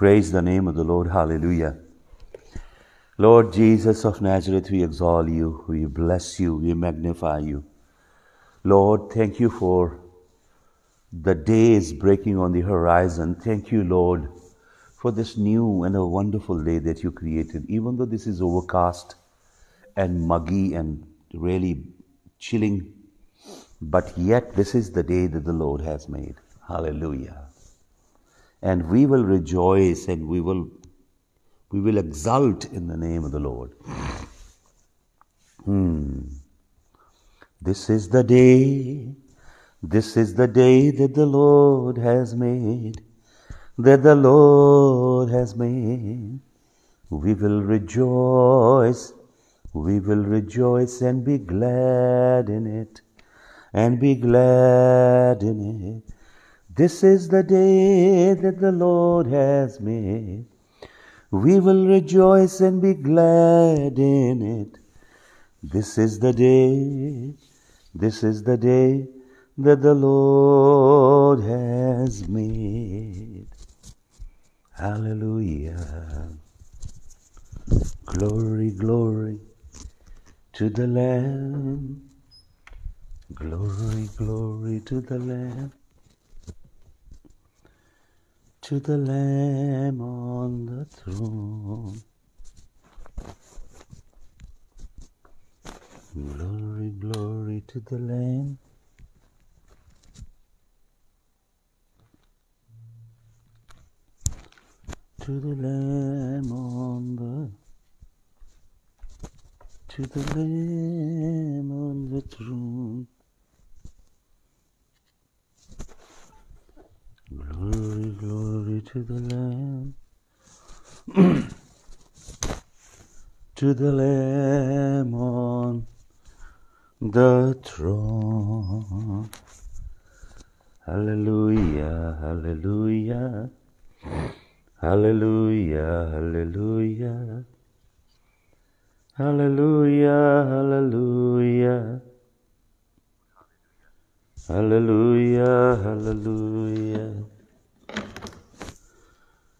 Praise the name of the Lord. Hallelujah. Lord Jesus of Nazareth, we exalt you, we bless you, we magnify you. Lord, thank you for the day is breaking on the horizon. Thank you, Lord, for this new and a wonderful day that you created. Even though this is overcast and muggy and really chilling, but yet this is the day that the Lord has made. Hallelujah and we will rejoice and we will we will exult in the name of the Lord. Hmm. This is the day, this is the day that the Lord has made, that the Lord has made. We will rejoice, we will rejoice and be glad in it, and be glad in it. This is the day that the Lord has made. We will rejoice and be glad in it. This is the day, this is the day that the Lord has made. Hallelujah. Glory, glory to the Lamb. Glory, glory to the Lamb to the Lamb on the throne. Glory, glory to the Lamb. To the Lamb on the to the Lamb on the throne. Glory, glory glory to the Lamb. to the Lamb on the throne. Hallelujah, hallelujah. Hallelujah, hallelujah. Hallelujah, hallelujah. Hallelujah, hallelujah.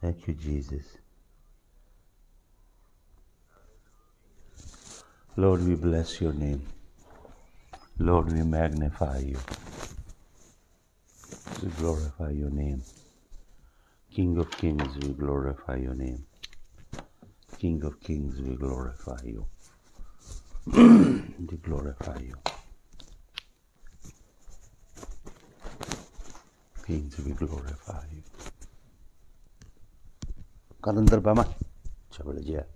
Thank you, Jesus. Lord, we bless your name. Lord, we magnify you. We glorify your name. King of kings, we glorify your name. King of kings, we glorify you. we glorify you. Kings, we glorify you. Kalındırmama çabalacağım.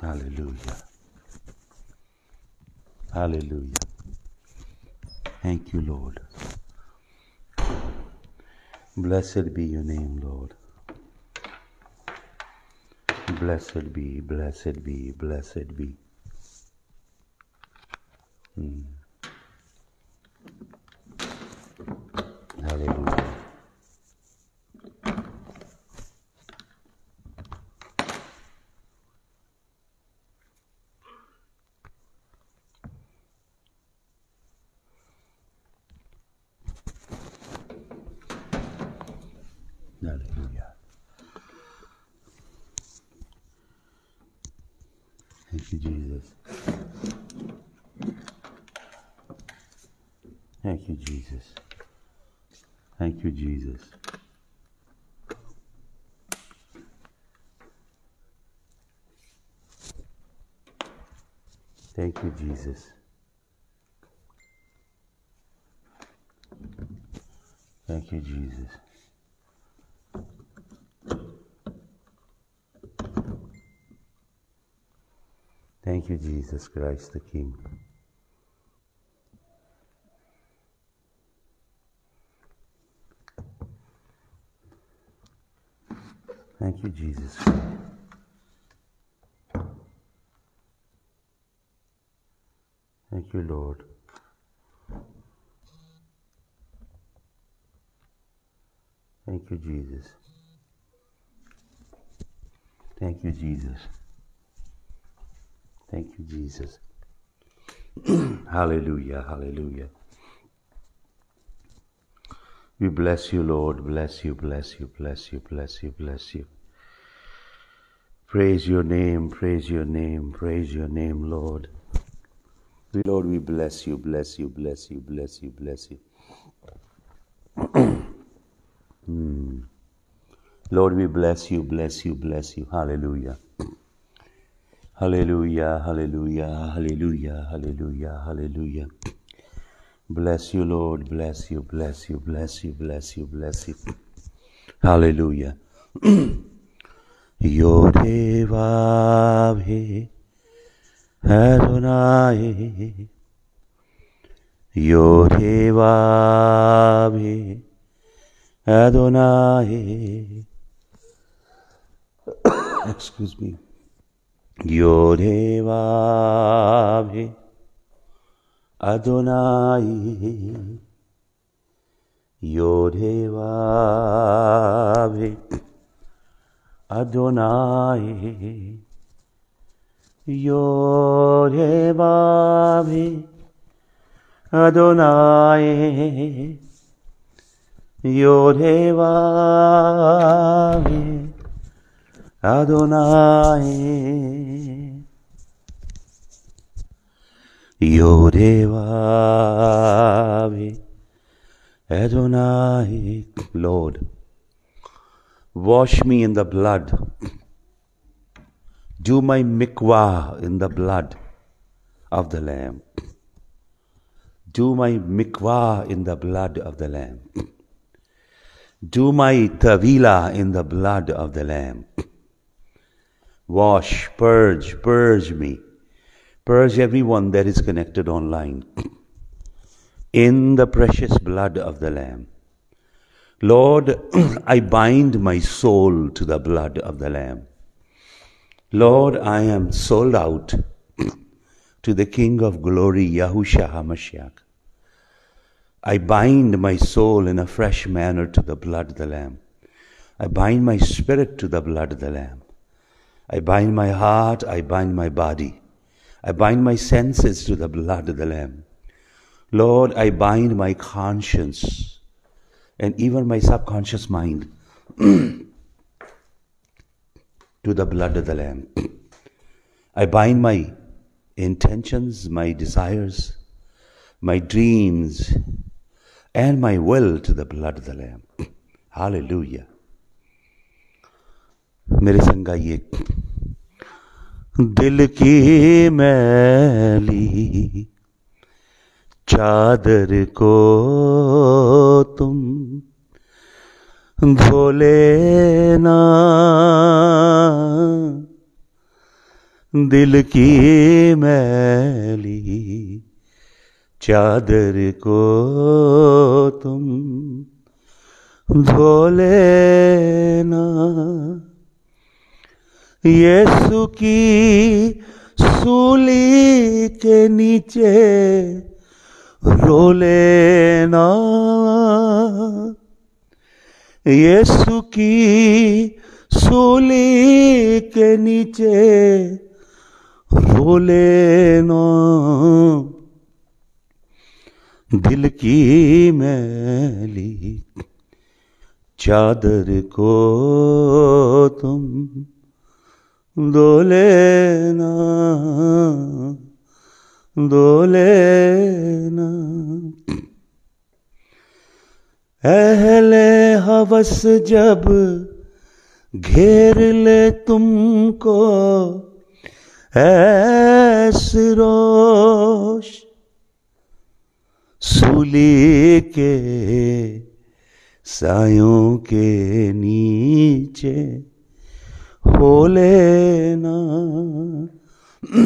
Hallelujah. Hallelujah. Thank you, Lord. Blessed be your name, Lord. Blessed be, blessed be, blessed be. Mm. Jesus. Thank you, Jesus. Thank you, Jesus Christ the King. Thank you, Jesus Christ. Lord. Thank you, Jesus. Thank you, Jesus. Thank you, Jesus. hallelujah, hallelujah. We bless you, Lord. Bless you, bless you, bless you, bless you, bless you. Praise your name, praise your name, praise your name, Lord. Lord, we bless you, bless you, bless you, bless you, bless you. mm. Lord, we bless you, bless you, bless you. Hallelujah. Hallelujah, hallelujah, hallelujah, hallelujah, hallelujah. Bless you, Lord. Bless you, bless you, bless you, bless you, bless you. Hallelujah. Yo करुणाए यो देवाभि अदुनाए excuse me यो देवाभि अदुनाई यो देवाभि अदुनाई योरेवाभि अदोनाये योरेवाभि अदोनाये योरेवाभि अदोनाये Lord, wash me in the blood Do my mikvah in the blood of the Lamb. Do my mikvah in the blood of the Lamb. Do my tavila in the blood of the Lamb. Wash, purge, purge me. Purge everyone that is connected online. In the precious blood of the Lamb. Lord, I bind my soul to the blood of the Lamb. Lord, I am sold out to the King of glory, Yahusha HaMashiach. I bind my soul in a fresh manner to the blood of the Lamb. I bind my spirit to the blood of the Lamb. I bind my heart, I bind my body. I bind my senses to the blood of the Lamb. Lord, I bind my conscience and even my subconscious mind to the blood of the Lamb. I bind my intentions, my desires, my dreams, and my will to the blood of the Lamb. Hallelujah. मेरे संग आइए दिल की मैली चादर को तुम भोले ना दिल की मैली चादर को तुम भोले लेना यीशु की सूली के नीचे रो लेना यीशु की सूली के नीचे रोले नो दिल की मैली चादर को तुम दोले लेना दो लेना अहले हवस जब घेर ले तुमको ऐसरोश सूली के सायों के नीचे हो लेना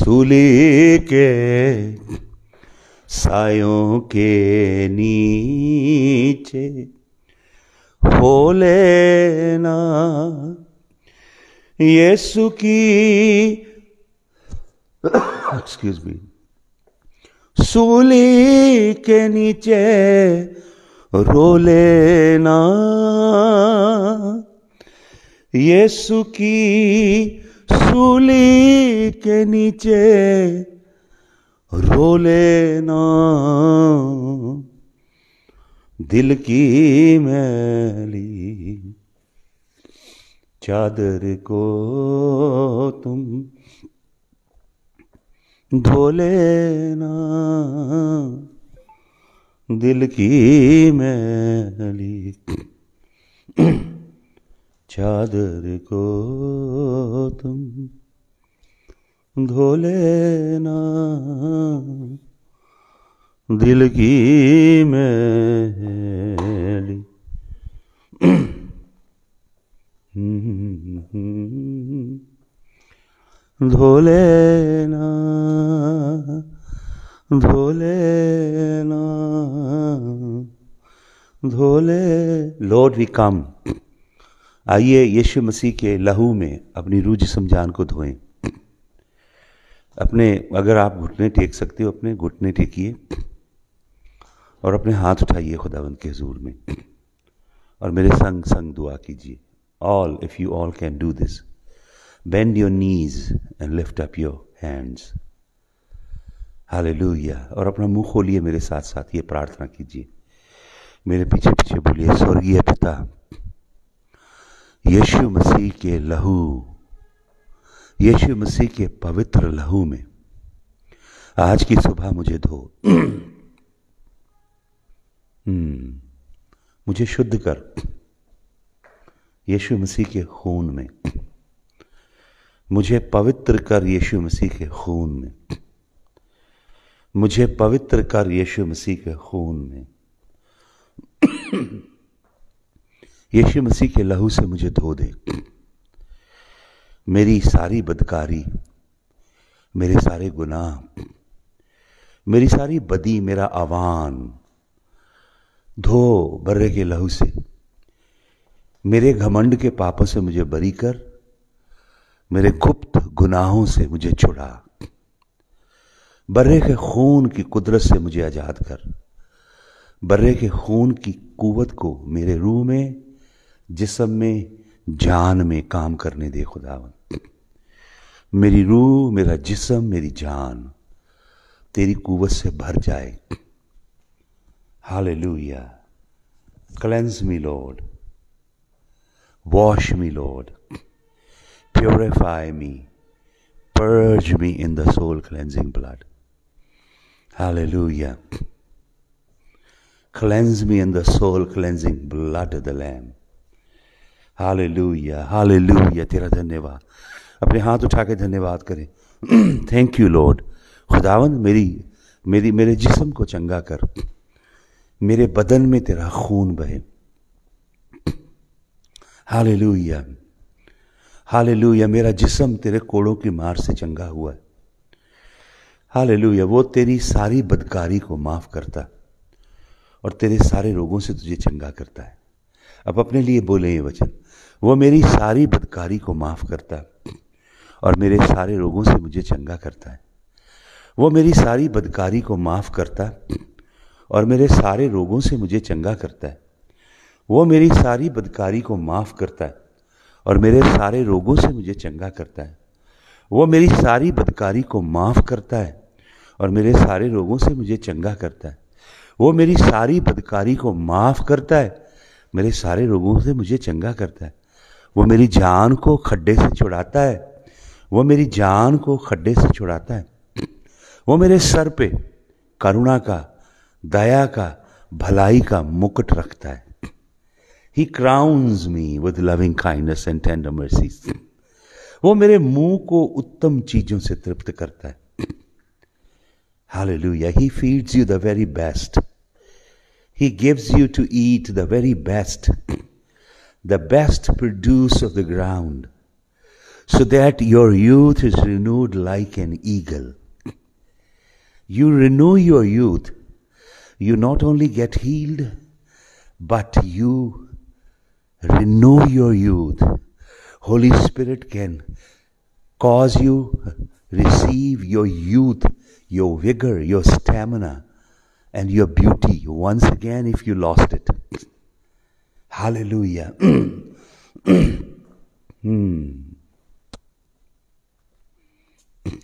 सूली के सायों के नीचे हो लेना यीशु की एक्सक्यूज मी सूली के नीचे रो लेना यीशु की सूली के नीचे रो लेना दिल की मैली चादर को तुम धो लेना दिल की मैली चादर को तुम धोले ना दिल की मैली धोले ना धोले ना धोले लॉर्ड वी कम आइए यीशु मसीह के लहू में अपनी रूह समझान को धोएं अपने अगर आप घुटने टेक सकते हो अपने घुटने टेकिए और अपने हाथ उठाइए खुदावंत के हजूर में और मेरे संग संग दुआ कीजिए all if you all can do this bend your knees and lift up your hands hallelujah और अपना मुंह खोलिए मेरे साथ साथ ये प्रार्थना कीजिए मेरे पीछे पीछे बोलिए स्वर्गीय पिता यीशु मसीह के लहू यीशु मसीह के पवित्र लहू में आज की सुबह मुझे धो हम्म, मुझे शुद्ध कर यीशु मसीह के खून में मुझे पवित्र कर यीशु मसीह के खून में मुझे पवित्र कर यीशु मसीह के खून में यीशु मसीह के लहू से मुझे धो दे मेरी सारी बदकारी मेरे सारे गुनाह मेरी सारी बदी मेरा आवान धो बर्रे के लहू से मेरे घमंड के पापों से मुझे बरी कर मेरे गुप्त गुनाहों से मुझे छुड़ा बर्रे के खून की कुदरत से मुझे आज़ाद कर बर्रे के खून की कुवत को मेरे रूह में जिसम में जान में काम करने दे खुदावन मेरी रूह मेरा जिसम मेरी जान तेरी कुवत से भर जाए hallelujah cleanse me Lord wash me Lord purify me purge me in the soul cleansing blood hallelujah cleanse me in the soul cleansing blood the lamb hallelujah hallelujah तेरा धन्यवाद अपने हाथ उठा के धन्यवाद करें थैंक यू लॉर्ड खुदावन मेरी मेरी मेरे जिस्म को चंगा कर मेरे बदन में तेरा खून बहे हालेलुया हालेलुया मेरा जिस्म तेरे कोड़ों की मार से चंगा हुआ है हालेलुया वो तेरी सारी बदकारी को माफ़ करता और तेरे सारे रोगों से तुझे चंगा करता है अब अपने लिए बोले ये वचन वो मेरी सारी बदकारी को माफ़ करता है और मेरे सारे रोगों से मुझे चंगा करता है वो मेरी सारी बदकारी को माफ़ करता है और मेरे सारे रोगों से मुझे चंगा करता है वो मेरी सारी बदकारी को माफ़ करता है और मेरे सारे रोगों से मुझे चंगा करता है वो मेरी सारी बदकारी को माफ़ करता है और मेरे सारे रोगों से मुझे चंगा करता है वो मेरी सारी बदकारी को माफ़ करता है मेरे सारे रोगों से मुझे चंगा करता है वो मेरी जान को खड्डे से छुड़ाता है वो मेरी जान को खड्डे से छुड़ाता है वो मेरे सर पे करुणा का दया का भलाई का मुकुट रखता है he crowns me with loving kindness and tender mercies वो मेरे मुंह को उत्तम चीजों से तृप्त करता है hallelujah he feeds you the very best he gives you to eat the very best the best produce of the ground, so that your youth is renewed like an eagle. You renew your youth, you not only get healed, but you renew your youth. Holy Spirit can cause you receive your youth, your vigor, your stamina, and your beauty once again if you lost it. Hallelujah. Hmm.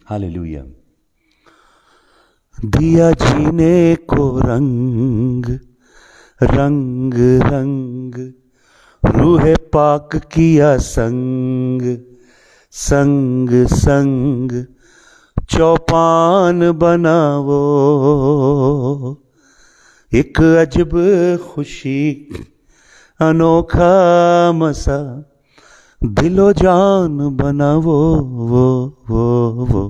Hallelujah. दिया जीने को रंग रंग रंग रूह पाक किया संग संग संग चौपान वो एक अजब खुशी अनोखा मसा दिलो जान बना वो वो वो वो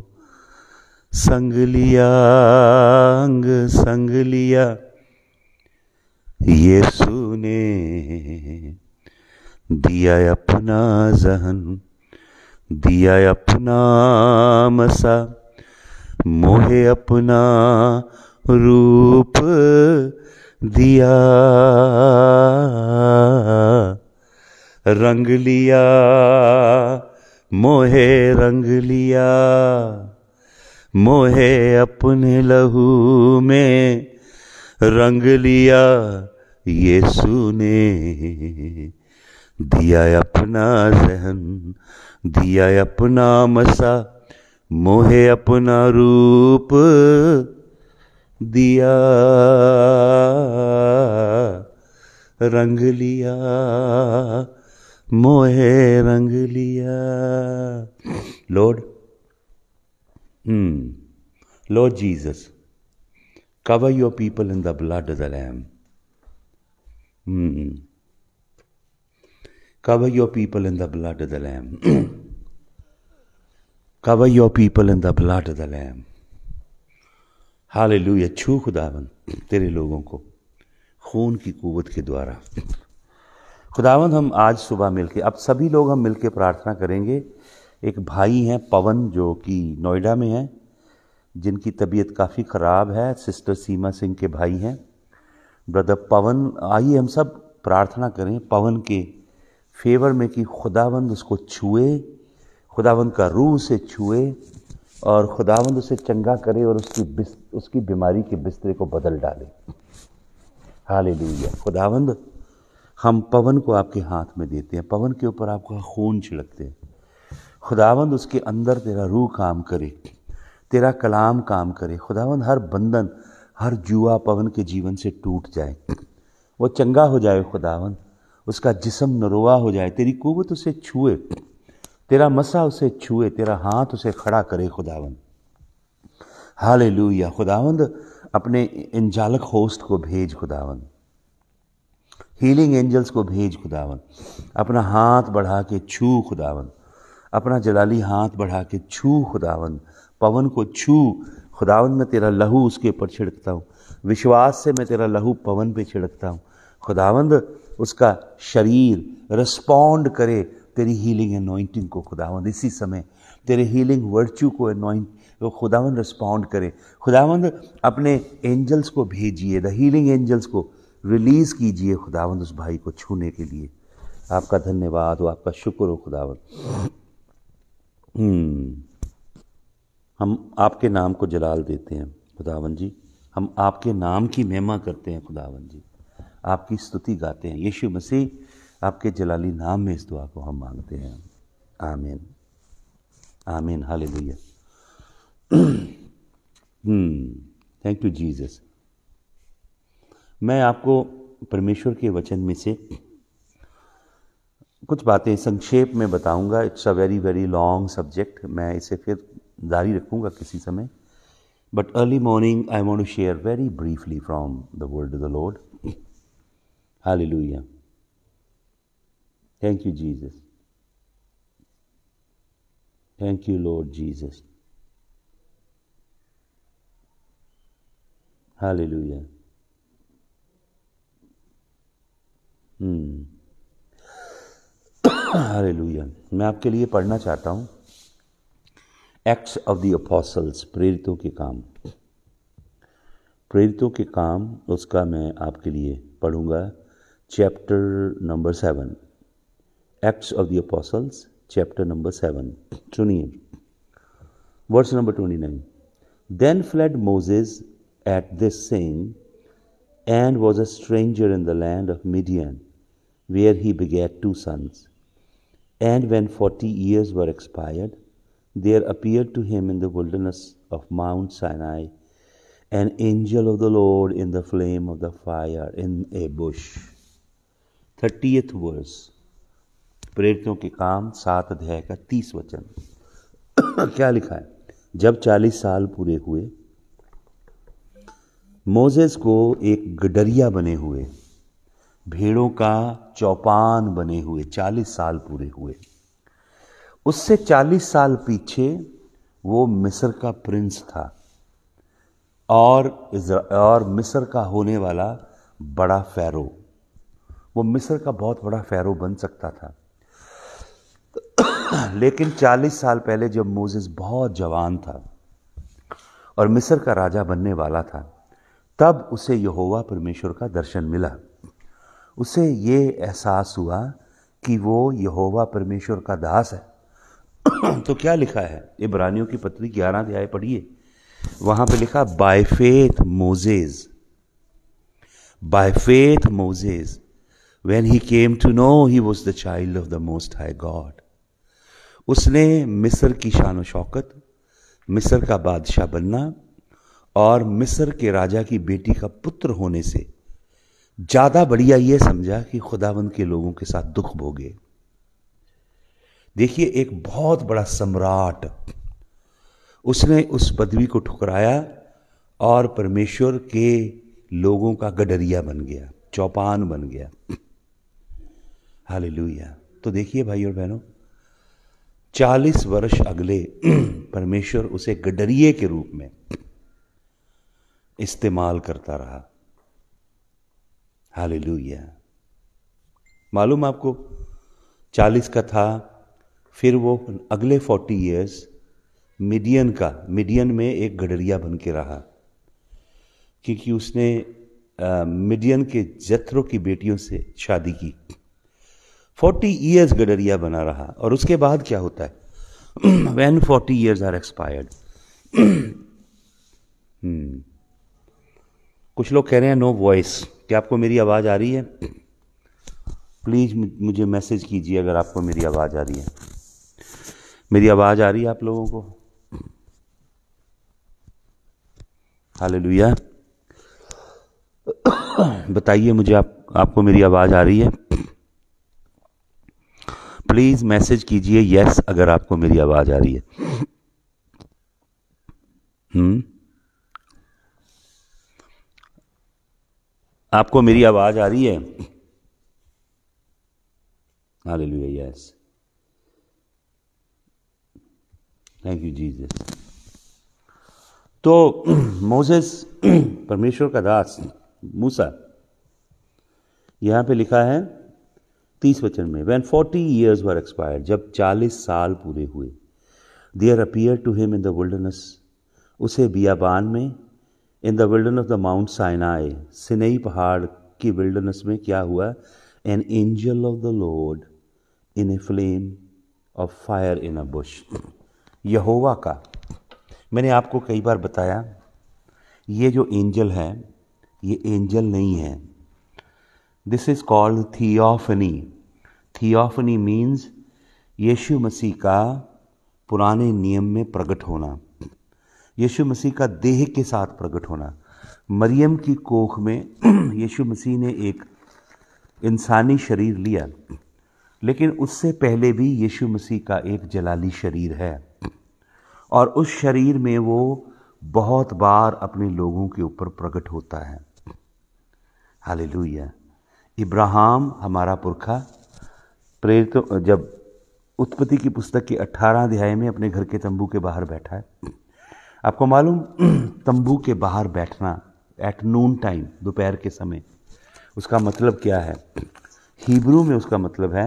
संग लिया अंग संग लिया ये सुने दिया अपना जहन दिया अपना मसा मोहे अपना रूप दिया रंग लिया मोहे रंग लिया मोहे अपने लहू में रंग लिया यीशु ने दिया अपना जहन दिया अपना मसा मोहे अपना रूप दिया रंग लिया मोहे रंग लिया Lord hmm, cover your people in the blood of the lamb hmm, cover your people in the blood of the lamb cover your people in the blood of the lamb हाल छू खुदावन तेरे लोगों को खून की कुवत के द्वारा खुदावन हम आज सुबह मिलके अब सभी लोग हम मिलके प्रार्थना करेंगे एक भाई हैं पवन जो कि नोएडा में हैं जिनकी तबीयत काफ़ी ख़राब है सिस्टर सीमा सिंह के भाई हैं ब्रदर पवन आइए हम सब प्रार्थना करें पवन के फेवर में कि खुदावंद उसको छुए खुदावंद का रूह से छुए और खुदावंद उसे चंगा करे और उसकी उसकी बीमारी के बिस्तरे को बदल डाले हाल खुदावंद हम पवन को आपके हाथ में देते हैं पवन के ऊपर आपका खून छिड़कते हैं खुदावंद उसके अंदर तेरा रूह काम करे तेरा कलाम काम करे खुदावंद हर बंधन हर जुआ पवन के जीवन से टूट जाए वो चंगा हो जाए खुदावंद उसका जिसम नरोआ हो जाए तेरी कुवत उसे छुए तेरा मसा उसे छुए तेरा हाथ उसे खड़ा करे खुदावंद हाल या खुदावंद अपने इंजालक होस्ट को भेज खुदावंद हीलिंग एंजल्स को भेज खुदावन अपना हाथ बढ़ा के छू खुदावन अपना जलाली हाथ बढ़ा के छू खुदावन पवन को छू खुदावन मैं तेरा लहू उसके ऊपर छिड़कता हूँ विश्वास से मैं तेरा लहू पवन पे छिड़कता हूँ खुदावंद उसका शरीर रिस्पॉन्ड करे तेरी हीलिंग अनोइंटिंग को खुदावंद इसी समय तेरे हीलिंग वर्च्यू को अनोइंट तो खुदावंद रिस्पॉन्ड करे खुदावंद अपने एंजल्स को भेजिए द हीलिंग एंजल्स को रिलीज़ कीजिए खुदावंद उस भाई को छूने के लिए आपका धन्यवाद हो आपका शुक्र हो खुदावंद हम्म, हम आपके नाम को जलाल देते हैं खुदावन जी हम आपके नाम की महिमा करते हैं खुदावन जी आपकी स्तुति गाते हैं यीशु मसीह आपके जलाली नाम में इस दुआ को हम मांगते हैं आमीन आमीन हाल थैंक यू जीसस मैं आपको परमेश्वर के वचन में से कुछ बातें संक्षेप में बताऊंगा it's a very very long subject मैं इसे फिर जारी रखूंगा किसी समय but early morning I want to share very briefly from the world the Lord hallelujah Thank you, Jesus. Thank you, Lord Jesus. Hallelujah. Hmm. Hallelujah. मैं आपके लिए पढ़ना चाहता हूँ एक्ट्स ऑफ द अपोसल्स प्रेरितों के काम प्रेरितों के काम उसका मैं आपके लिए पढ़ूंगा chapter number seven Acts of the Apostles, chapter number 7. सुनिए verse number 29. Then fled Moses at this saying, and was a stranger in the land of Midian, where he begat two sons. And when forty years were expired, there appeared to him in the wilderness of Mount Sinai an angel of the Lord in the flame of the fire in a bush. 30th verse. प्रेरितों के काम सात अध्याय का तीस वचन क्या लिखा है जब चालीस साल पूरे हुए मोजेस को एक गडरिया बने हुए भेड़ों का चौपान बने हुए चालीस साल पूरे हुए उससे चालीस साल पीछे वो मिस्र का प्रिंस था और और मिस्र का होने वाला बड़ा फैरो वो मिस्र का बहुत बड़ा फैरो बन सकता था लेकिन 40 साल पहले जब मोजिस बहुत जवान था और मिस्र का राजा बनने वाला था तब उसे यहोवा परमेश्वर का दर्शन मिला उसे ये एहसास हुआ कि वो यहोवा परमेश्वर का दास है तो क्या लिखा है इब्रानियों की पत्री ग्यारह अध्याय पढ़िए वहां पे लिखा by faith Moses by faith Moses when he came to know he was the child of the most high God उसने मिस्र की शान शौकत मिस्र का बादशाह बनना और मिस्र के राजा की बेटी का पुत्र होने से ज़्यादा बढ़िया यह समझा कि खुदावंद के लोगों के साथ दुख भोगे देखिए एक बहुत बड़ा सम्राट उसने उस पदवी को ठुकराया और परमेश्वर के लोगों का गडरिया बन गया चौपान बन गया हाल तो देखिए भाई और बहनों चालीस वर्ष अगले परमेश्वर उसे गडरिए के रूप में इस्तेमाल करता रहा हाल मालूम आपको चालीस का था फिर वो अगले फोर्टी ईयर्स मिडियन का मिडियन में एक गडरिया बन के रहा क्योंकि उसने मिडियन के जत्रों की बेटियों से शादी की फोर्टी ईयर्स गडरिया बना रहा और उसके बाद क्या होता है when forty years are expired कुछ लोग कह रहे हैं नो वॉइस क्या आपको मेरी आवाज़ आ रही है प्लीज़ मुझे मैसेज कीजिए अगर आपको मेरी आवाज़ आ रही है मेरी आवाज़ आ रही है आप लोगों को लुया बताइए मुझे आप आपको मेरी आवाज़ आ रही है प्लीज़ मैसेज कीजिए यस अगर आपको मेरी आवाज़ आ रही है हम्म आपको मेरी आवाज़ आ रही है hallelujah yes thank you Jesus तो मोसेस परमेश्वर का दास मूसा यहां पे लिखा है तीस वचन में when forty years were expired जब चालीस साल पूरे हुए there appear to him in the उसे बियाबान में in the wilderness of the mount Sinai Sinai पहाड़ की विल्डनस में क्या हुआ an angel of the Lord in a flame of fire in a bush यहोवा का मैंने आपको कई बार बताया ये जो एंजल है ये एंजल नहीं है this is called theophany theophany means यीशु मसीह का पुराने नियम में प्रकट होना यीशु मसीह का देह के साथ प्रकट होना मरियम की कोख में यीशु मसीह ने एक इंसानी शरीर लिया लेकिन उससे पहले भी यीशु मसीह का एक जलाली शरीर है और उस शरीर में वो बहुत बार अपने लोगों के ऊपर प्रकट होता है हालेलुया इब्राहिम हमारा पुरखा प्रेरित तो जब उत्पत्ति की पुस्तक के 18 अध्याय में अपने घर के तंबू के बाहर बैठा है आपको मालूम तंबू के बाहर बैठना एट नून टाइम दोपहर के समय उसका मतलब क्या है हिब्रू में उसका मतलब है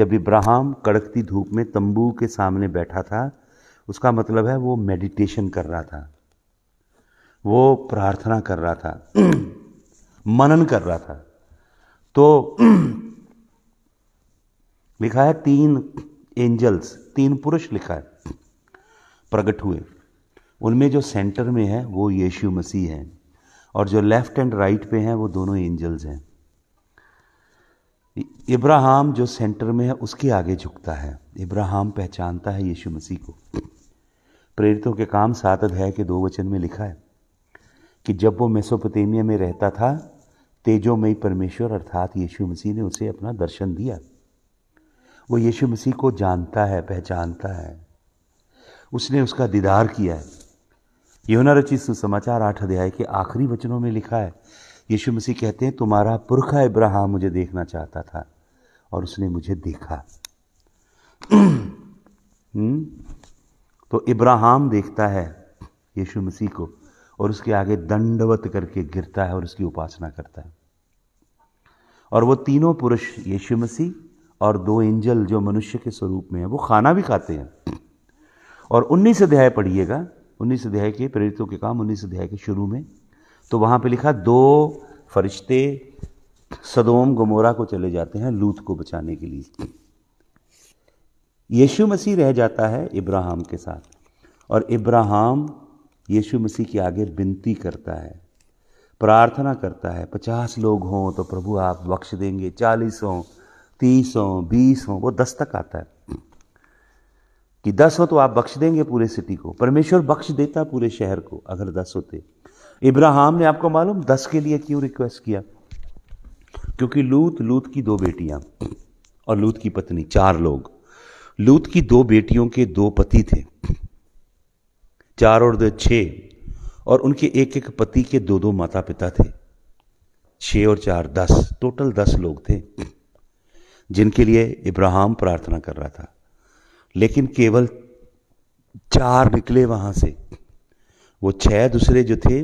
जब इब्राहम कड़कती धूप में तंबू के सामने बैठा था उसका मतलब है वो मेडिटेशन कर रहा था वो प्रार्थना कर रहा था मनन कर रहा था तो लिखा है तीन एंजल्स तीन पुरुष लिखा है प्रकट हुए उनमें जो सेंटर में है वो यीशु मसीह है और जो लेफ्ट एंड राइट पे हैं वो दोनों एंजल्स हैं इब्राहिम जो सेंटर में है उसके आगे झुकता है इब्राहिम पहचानता है यीशु मसीह को प्रेरितों के काम सात अध्याय के दो वचन में लिखा है कि जब वो मेसोपोटेमिया में रहता था तेजोमयी परमेश्वर अर्थात यीशु मसीह ने उसे अपना दर्शन दिया वो यीशु मसीह को जानता है पहचानता है उसने उसका दीदार किया है यहुना रचित सुसमाचार आठ अध्याय के आखिरी वचनों में लिखा है यीशु मसीह कहते हैं तुम्हारा पुरखा इब्राहिम मुझे देखना चाहता था और उसने मुझे देखा हम्म। तो इब्राहिम देखता है यीशु मसीह को और उसके आगे दंडवत करके गिरता है और उसकी उपासना करता है और वो तीनों पुरुष यीशु मसीह और दो एंजल जो मनुष्य के स्वरूप में है वो खाना भी खाते हैं और उन्नीस अध्याय पढ़िएगा उन्नीस अध्याय के प्रेरितों के काम उन्नीस अध्याय के शुरू में तो वहाँ पे लिखा दो फरिश्ते सदोम गमोरा को चले जाते हैं लूत को बचाने के लिए यीशु मसीह रह जाता है इब्राहिम के साथ और इब्राहिम यीशु मसीह के आगे विनती करता है प्रार्थना करता है पचास लोग हों तो प्रभु आप बख्श देंगे चालीस हों तीस हो बीस हो वो दस तक आता है कि दस हो तो आप बख्श देंगे पूरे सिटी को परमेश्वर बख्श देता पूरे शहर को अगर दस होते इब्राहिम ने आपको मालूम दस के लिए क्यों रिक्वेस्ट किया क्योंकि लूत लूत की दो बेटियां और लूत की पत्नी चार लोग लूत की दो बेटियों के दो पति थे चार और दो छः और उनके एक एक पति के दो दो माता पिता थे छे और चार दस टोटल दस लोग थे जिनके लिए इब्राहिम प्रार्थना कर रहा था लेकिन केवल चार निकले वहां से वो छह दूसरे जो थे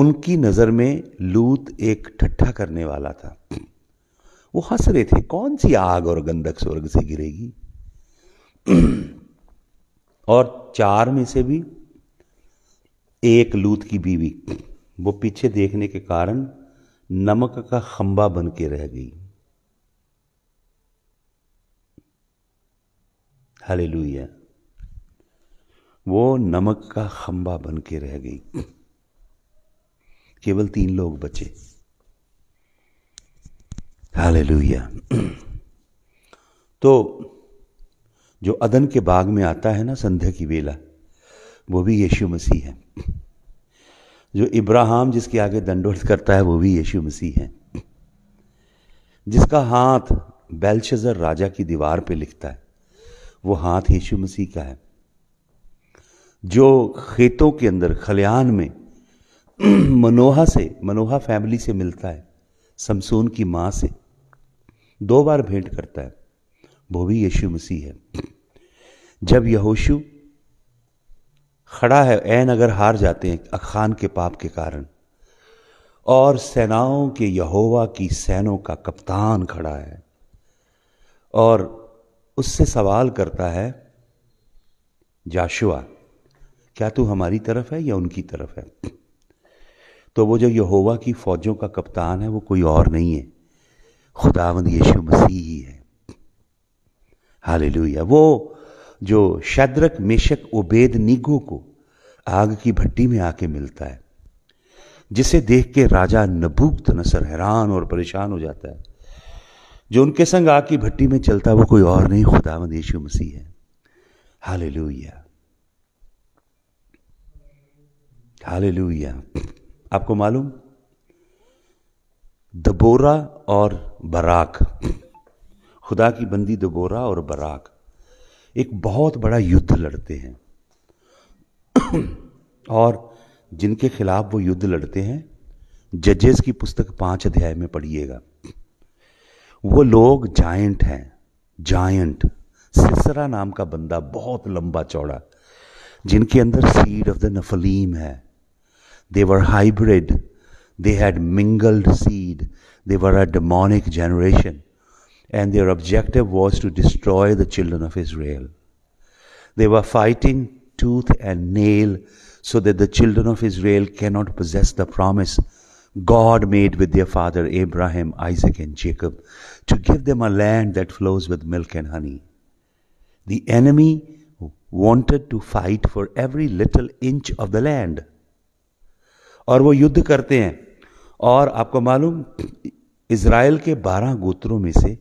उनकी नज़र में लूत एक ठट्ठा करने वाला था वो हंस रहे थे कौन सी आग और गंधक स्वर्ग से गिरेगी और चार में से भी एक लूत की बीवी वो पीछे देखने के कारण नमक का खंबा बन के रह गई हालेलुया वो नमक का खंबा बन के रह गई केवल तीन लोग बचे हालेलुया तो जो अदन के बाग में आता है ना संध्या की वेला वो भी यीशु मसीह है जो इब्राहिम जिसके आगे दंडोत करता है वो भी यीशु मसीह है जिसका हाथ बेलशजर राजा की दीवार पे लिखता है वो हाथ यीशु मसीह का है जो खेतों के अंदर खलियान में मनोहा से मनोहा फैमिली से मिलता है समसून की माँ से दो बार भेंट करता है वो भी यीशु मसीह है जब यहोशु खड़ा है ऐन अगर हार जाते हैं अखान के पाप के कारण और सेनाओं के यहोवा की सैनों का कप्तान खड़ा है और उससे सवाल करता है जाशुआ क्या तू हमारी तरफ है या उनकी तरफ है तो वो जो यहोवा की फौजों का कप्तान है वो कोई और नहीं है खुदावंद यीशु मसीह ही है हालेलुया वो जो शद्रक मेशक उबेद निगो को आग की भट्टी में आके मिलता है जिसे देख के राजा नबूक नसर हैरान और परेशान हो जाता है जो उनके संग आग की भट्टी में चलता वो कोई और नहीं खुदा मदेश मसीह है हालेलुया हालेलुया आपको मालूम दबोरा और बराक खुदा की बंदी दबोरा और बराक एक बहुत बड़ा युद्ध लड़ते हैं और जिनके खिलाफ वो युद्ध लड़ते हैं जजेस की पुस्तक पांच अध्याय में पढ़िएगा वो लोग giant हैं जायंट सिसरा नाम का बंदा बहुत लंबा चौड़ा जिनके अंदर सीड ऑफ द नफलीम है they were hybrid they had mingled seed. They were a demonic generation, and their objective was to destroy the children of Israel. They were fighting tooth and nail so that the children of Israel cannot possess the promise God made with their father Abraham, Isaac, and Jacob to give them a land that flows with milk and honey. The enemy wanted to fight for every little inch of the land. और वो युद्ध करते हैं और आपको मालूम Israel के बारह गोत्रों में से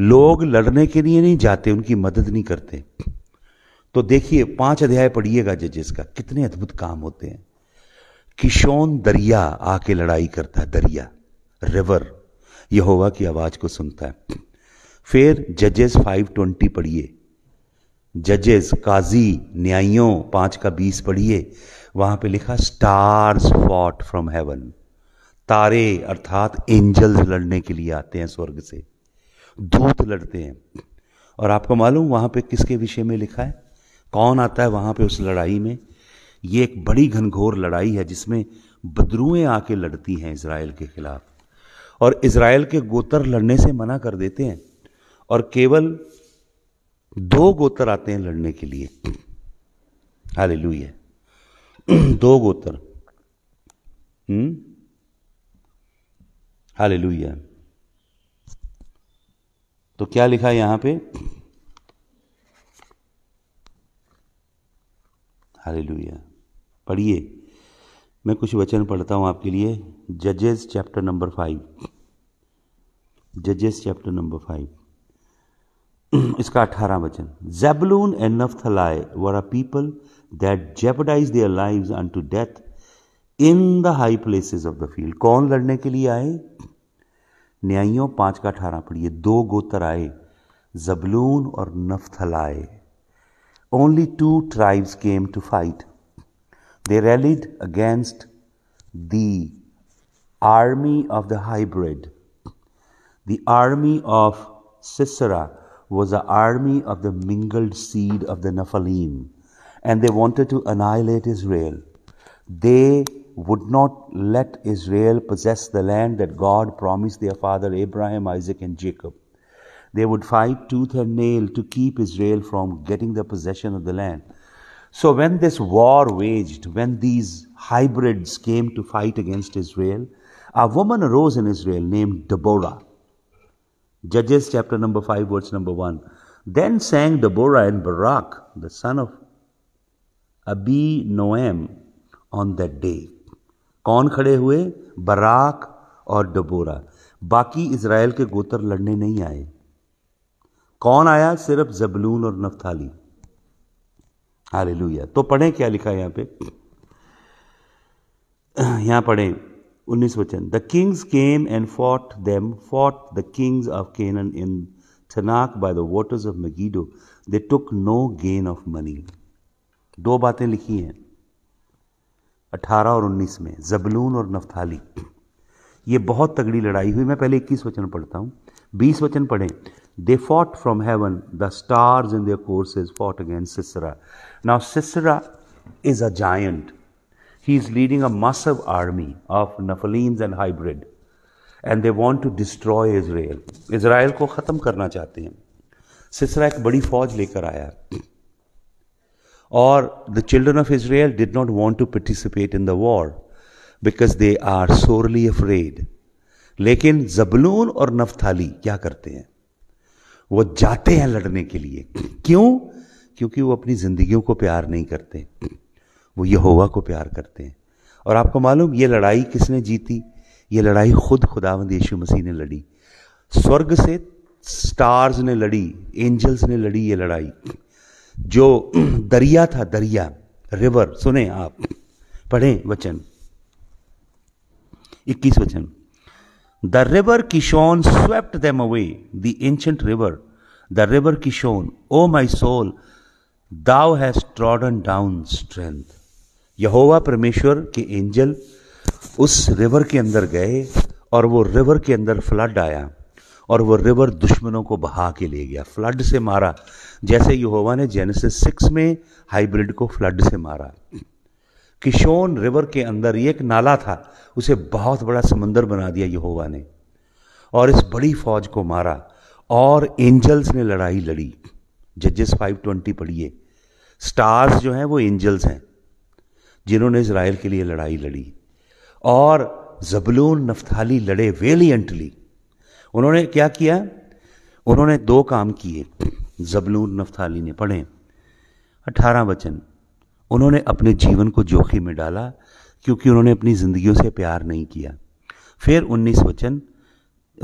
लोग लड़ने के लिए नहीं जाते उनकी मदद नहीं करते तो देखिए पांच अध्याय पढ़िएगा जजेस का कितने अद्भुत काम होते हैं किशोन दरिया आके लड़ाई करता है दरिया रिवर यहोवा की आवाज को सुनता है फिर जजेस 520 पढ़िए जजेस काजी न्यायियों पांच का बीस पढ़िए वहां पे लिखा स्टार्स फॉट फ्रॉम हेवन तारे अर्थात एंजल्स लड़ने के लिए आते हैं स्वर्ग से दूत लड़ते हैं और आपको मालूम वहां पे किसके विषय में लिखा है कौन आता है वहां पे उस लड़ाई में ये एक बड़ी घनघोर लड़ाई है जिसमें बदरुएं आके लड़ती हैं इसराइल के खिलाफ और इसराइल के गोतर लड़ने से मना कर देते हैं और केवल दो गोतर आते हैं लड़ने के लिए हाल दो गोतर हम्म? हाल तो क्या लिखा यहां पे हालेलुया पढ़िए मैं कुछ वचन पढ़ता हूँ आपके लिए जजेस चैप्टर नंबर फाइव जजेस चैप्टर नंबर फाइव इसका अठारह वचन Zebulun and Naphtali were a people that jeopardized their lives unto death in the high places of the field कौन लड़ने के लिए आए न्यायियों पांच का अठारह पढ़िए दो गोत्र आए जबलून और Naphtali only two tribes came to fight They rallied against the army of the hybrid. The army of Sisera was the army of the mingled seed of the Nephilim, and they wanted to annihilate Israel. They would not let Israel possess the land that God promised their father Abraham, Isaac, and Jacob. They would fight tooth and nail to keep Israel from getting the possession of the land. So, when this war waged, when these hybrids came to fight against Israel, a woman arose in Israel named Deborah. Judges chapter number 5, verse number 1. Then sang Deborah and Barak, the son of Abi Noam, on that day. कौन खड़े हुए Barack और डबोरा बाकी Israel के गोतर लड़ने नहीं आए कौन आया सिर्फ जबलून और नफ्ताली हाले तो पढ़ें क्या लिखा है यहाँ पे यहाँ पढ़ें उन्नीस वचन the kings came and fought them fought the kings of Canaan in Taanach by the waters of Megiddo they took no gain of money दो बातें लिखी हैं अठारह और उन्नीस में जबलून और नफ्थाली ये बहुत तगड़ी लड़ाई हुई मैं पहले इक्कीस वचन पढ़ता हूँ बीस वचन पढ़ें they fought from heaven. The stars in their courses fought against Sisera. Now, Sisera is a giant. He is leading a massive army of Nephilims and hybrid. And they want to destroy Israel. Israel ko khatam karna chahte hain. Sisera ek badi fauj lekar aaya. Or the children of Israel did not want to participate in the war because they are sorely afraid. Lekin Zabulun or Naphtali kya karte hain? वो जाते हैं लड़ने के लिए क्यों क्योंकि वो अपनी ज़िंदगियों को प्यार नहीं करते वो यहोवा को प्यार करते हैं और आपको मालूम ये लड़ाई किसने जीती ये लड़ाई खुद खुदावंद यीशु मसीह ने लड़ी स्वर्ग से स्टार्स ने लड़ी एंजल्स ने लड़ी ये लड़ाई जो दरिया था दरिया रिवर सुने आप पढ़ें वचन इक्कीस वचन the river Kishon swept them away the ancient river the river Kishon O my soul thou has trodden down strength यहोवा परमेश्वर के एंजल उस रिवर के अंदर गए और वो रिवर के अंदर फ्लड आया और वो रिवर दुश्मनों को बहा के ले गया फ्लड से मारा जैसे यहोवा ने जेनेसिस सिक्स में हाइब्रिड को फ्लड से मारा किशोन रिवर के अंदर ये एक नाला था उसे बहुत बड़ा समंदर बना दिया यहोवा ने और इस बड़ी फौज को मारा और एंजल्स ने लड़ाई लड़ी जजेस 520 पढ़िए स्टार्स जो हैं वो एंजल्स हैं जिन्होंने इसराइल के लिए लड़ाई लड़ी और जबलून नफ्थाली लड़े वेलियंटली उन्होंने क्या किया उन्होंने दो काम किए जबलून नफ्थाली ने पढ़े अठारह वचन उन्होंने अपने जीवन को जोखिम में डाला क्योंकि उन्होंने अपनी ज़िंदगियों से प्यार नहीं किया फिर उन्नीस वचन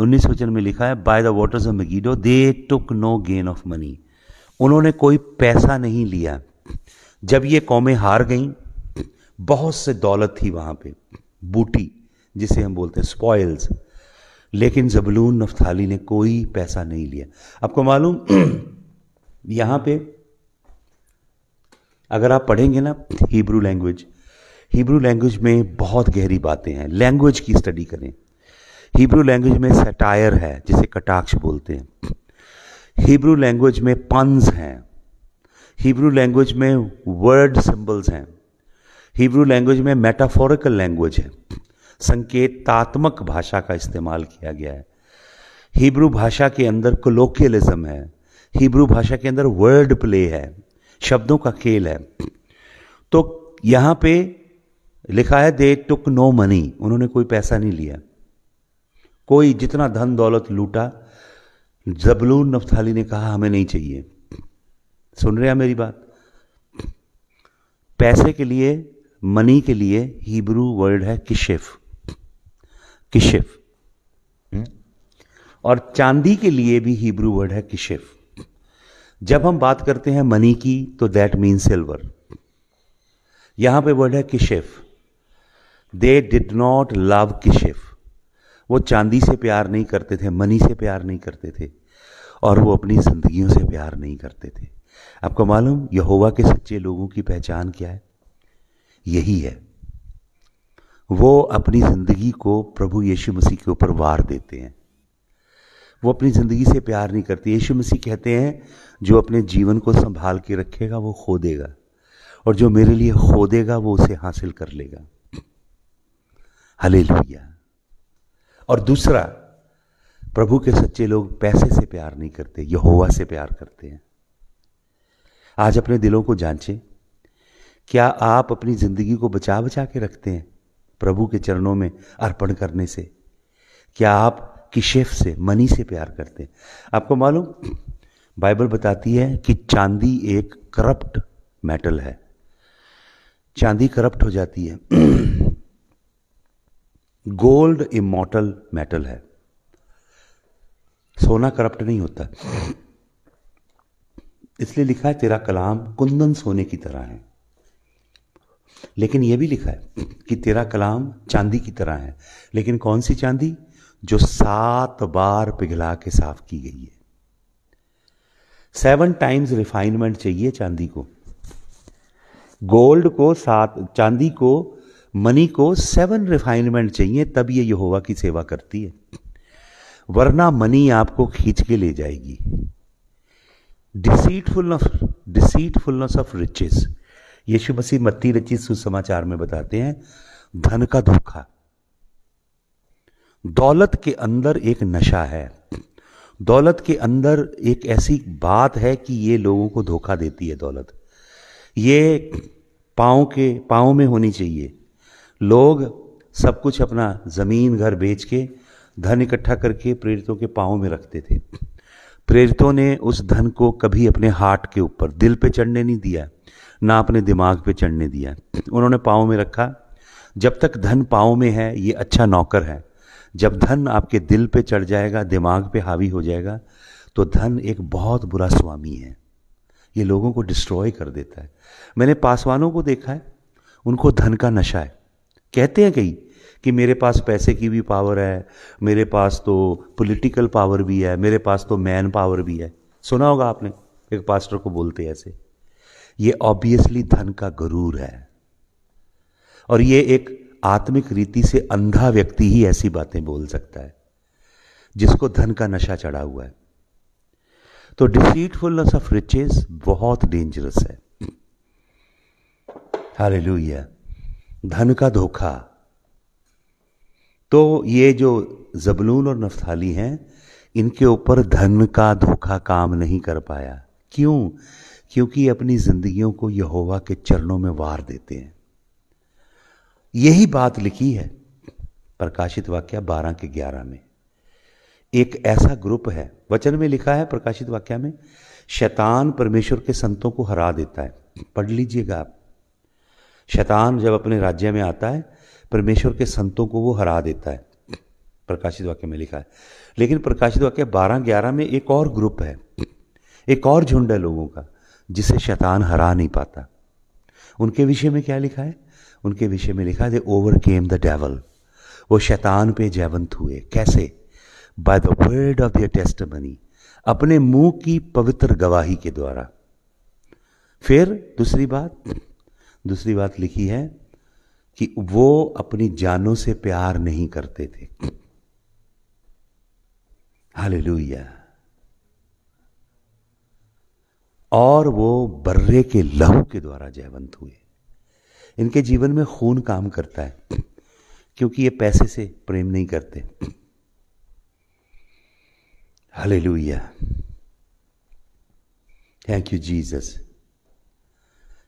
उन्नीस वचन में लिखा है by the waters of Megiddo they took no gain of money उन्होंने कोई पैसा नहीं लिया जब ये कौमें हार गईं बहुत से दौलत थी वहाँ पे बूटी जिसे हम बोलते हैं स्पॉयल्स लेकिन जबलून नफ्थाली ने कोई पैसा नहीं लिया आपको मालूम यहाँ पे अगर आप पढ़ेंगे ना हिब्रू लैंग्वेज हिब्रू लैंग्वेज में बहुत गहरी बातें हैं लैंग्वेज की स्टडी करें हिब्रू लैंग्वेज में सेटायर है जिसे कटाक्ष बोलते हैं हिब्रू लैंग्वेज में पन्स हैं हिब्रू लैंग्वेज में वर्ड सिंबल्स हैं हिब्रू लैंग्वेज में मेटाफोरिकल लैंग्वेज है संकेतात्मक भाषा का इस्तेमाल किया गया है हिब्रू भाषा के अंदर कोलोकियलिज्म है हिब्रू भाषा के अंदर वर्ड प्ले है शब्दों का खेल है तो यहां पे लिखा है दे टुक नो मनी उन्होंने कोई पैसा नहीं लिया कोई जितना धन दौलत लूटा जबलून नफ्थाली ने कहा हमें नहीं चाहिए सुन रहे हैं मेरी बात पैसे के लिए मनी के लिए हिब्रू वर्ड है किशिफ किशिफ और चांदी के लिए भी हिब्रू वर्ड है किशिफ जब हम बात करते हैं मनी की तो दैट मीन सिल्वर यहां पे वर्ड है किशिफ दे डिड नॉट लव किशिफ वो चांदी से प्यार नहीं करते थे मनी से प्यार नहीं करते थे और वो अपनी जिंदगियों से प्यार नहीं करते थे आपको मालूम यहोवा के सच्चे लोगों की पहचान क्या है यही है वो अपनी ज़िंदगी को प्रभु यीशु मसीह के ऊपर वार देते हैं वो अपनी ज़िंदगी से प्यार नहीं करते यीशु मसीह कहते हैं जो अपने जीवन को संभाल के रखेगा वो खो देगा और जो मेरे लिए खो देगा वो उसे हासिल कर लेगा हले और दूसरा प्रभु के सच्चे लोग पैसे से प्यार नहीं करते यहोवा से प्यार करते हैं आज अपने दिलों को जांचें क्या आप अपनी जिंदगी को बचा बचा के रखते हैं प्रभु के चरणों में अर्पण करने से क्या आप किशेफ से मनी से प्यार करते हैं आपको मालूम बाइबल बताती है कि चांदी एक करप्ट मेटल है चांदी करप्ट हो जाती है गोल्ड इमोटल मेटल है सोना करप्ट नहीं होता इसलिए लिखा है तेरा कलाम कुंदन सोने की तरह है लेकिन यह भी लिखा है कि तेरा कलाम चांदी की तरह है लेकिन कौन सी चांदी जो सात बार पिघला के साफ की गई है सेवन टाइम्स रिफाइनमेंट चाहिए चांदी को गोल्ड को सात चांदी को मनी को सेवन रिफाइनमेंट चाहिए तब ये यहोवा की सेवा करती है वरना मनी आपको खींच के ले जाएगी डिसीटफुलनेस डिसीटफुलनेस ऑफ रिचेस यीशु मसीह मत्ती रचित सुसमाचार में बताते हैं धन का धोखा दौलत के अंदर एक नशा है दौलत के अंदर एक ऐसी बात है कि ये लोगों को धोखा देती है दौलत ये पाँव के पाँव में होनी चाहिए लोग सब कुछ अपना ज़मीन घर बेच के धन इकट्ठा करके प्रेरितों के पाँव में रखते थे प्रेरितों ने उस धन को कभी अपने हार्ट के ऊपर दिल पे चढ़ने नहीं दिया ना अपने दिमाग पे चढ़ने दिया उन्होंने पाँव में रखा जब तक धन पाँव में है ये अच्छा नौकर है जब धन आपके दिल पे चढ़ जाएगा दिमाग पे हावी हो जाएगा तो धन एक बहुत बुरा स्वामी है ये लोगों को डिस्ट्रॉय कर देता है मैंने पासवानों को देखा है उनको धन का नशा है कहते हैं कई कि मेरे पास पैसे की भी पावर है मेरे पास तो पॉलिटिकल पावर भी है मेरे पास तो मैन पावर भी है सुना होगा आपने एक पास्टर को बोलते ऐसे ये ऑब्वियसली धन का गरूर है और ये एक आत्मिक रीति से अंधा व्यक्ति ही ऐसी बातें बोल सकता है जिसको धन का नशा चढ़ा हुआ है तो डिसीटफुलनेस ऑफ रिचेस बहुत डेंजरस है हाले धन का धोखा तो ये जो जबलून और नफ्थाली हैं इनके ऊपर धन का धोखा काम नहीं कर पाया क्यों क्योंकि अपनी जिंदगियों को यहोवा के चरणों में वार देते हैं यही बात लिखी है प्रकाशित वाक्य बारह के ग्यारह में एक ऐसा ग्रुप है वचन में लिखा है प्रकाशित वाक्य में शैतान परमेश्वर के संतों को हरा देता है पढ़ लीजिएगा आप शैतान जब अपने राज्य में आता है परमेश्वर के संतों को वो हरा देता है प्रकाशित वाक्य में लिखा है लेकिन प्रकाशित वाक्य बारह ग्यारह में एक और ग्रुप है एक और झुंड है लोगों का जिसे शैतान हरा नहीं पाता उनके विषय में क्या लिखा है उनके विषय में लिखा they overcame the devil वो शैतान पे जयवंत हुए कैसे by the word of their testimony अपने मुंह की पवित्र गवाही के द्वारा फिर दूसरी बात दूसरी बात लिखी है कि वो अपनी जानों से प्यार नहीं करते थे हालेलुया और वो बर्रे के लहू के द्वारा जयवंत हुए इनके जीवन में खून काम करता है क्योंकि ये पैसे से प्रेम नहीं करते हले थैंक यू जीसस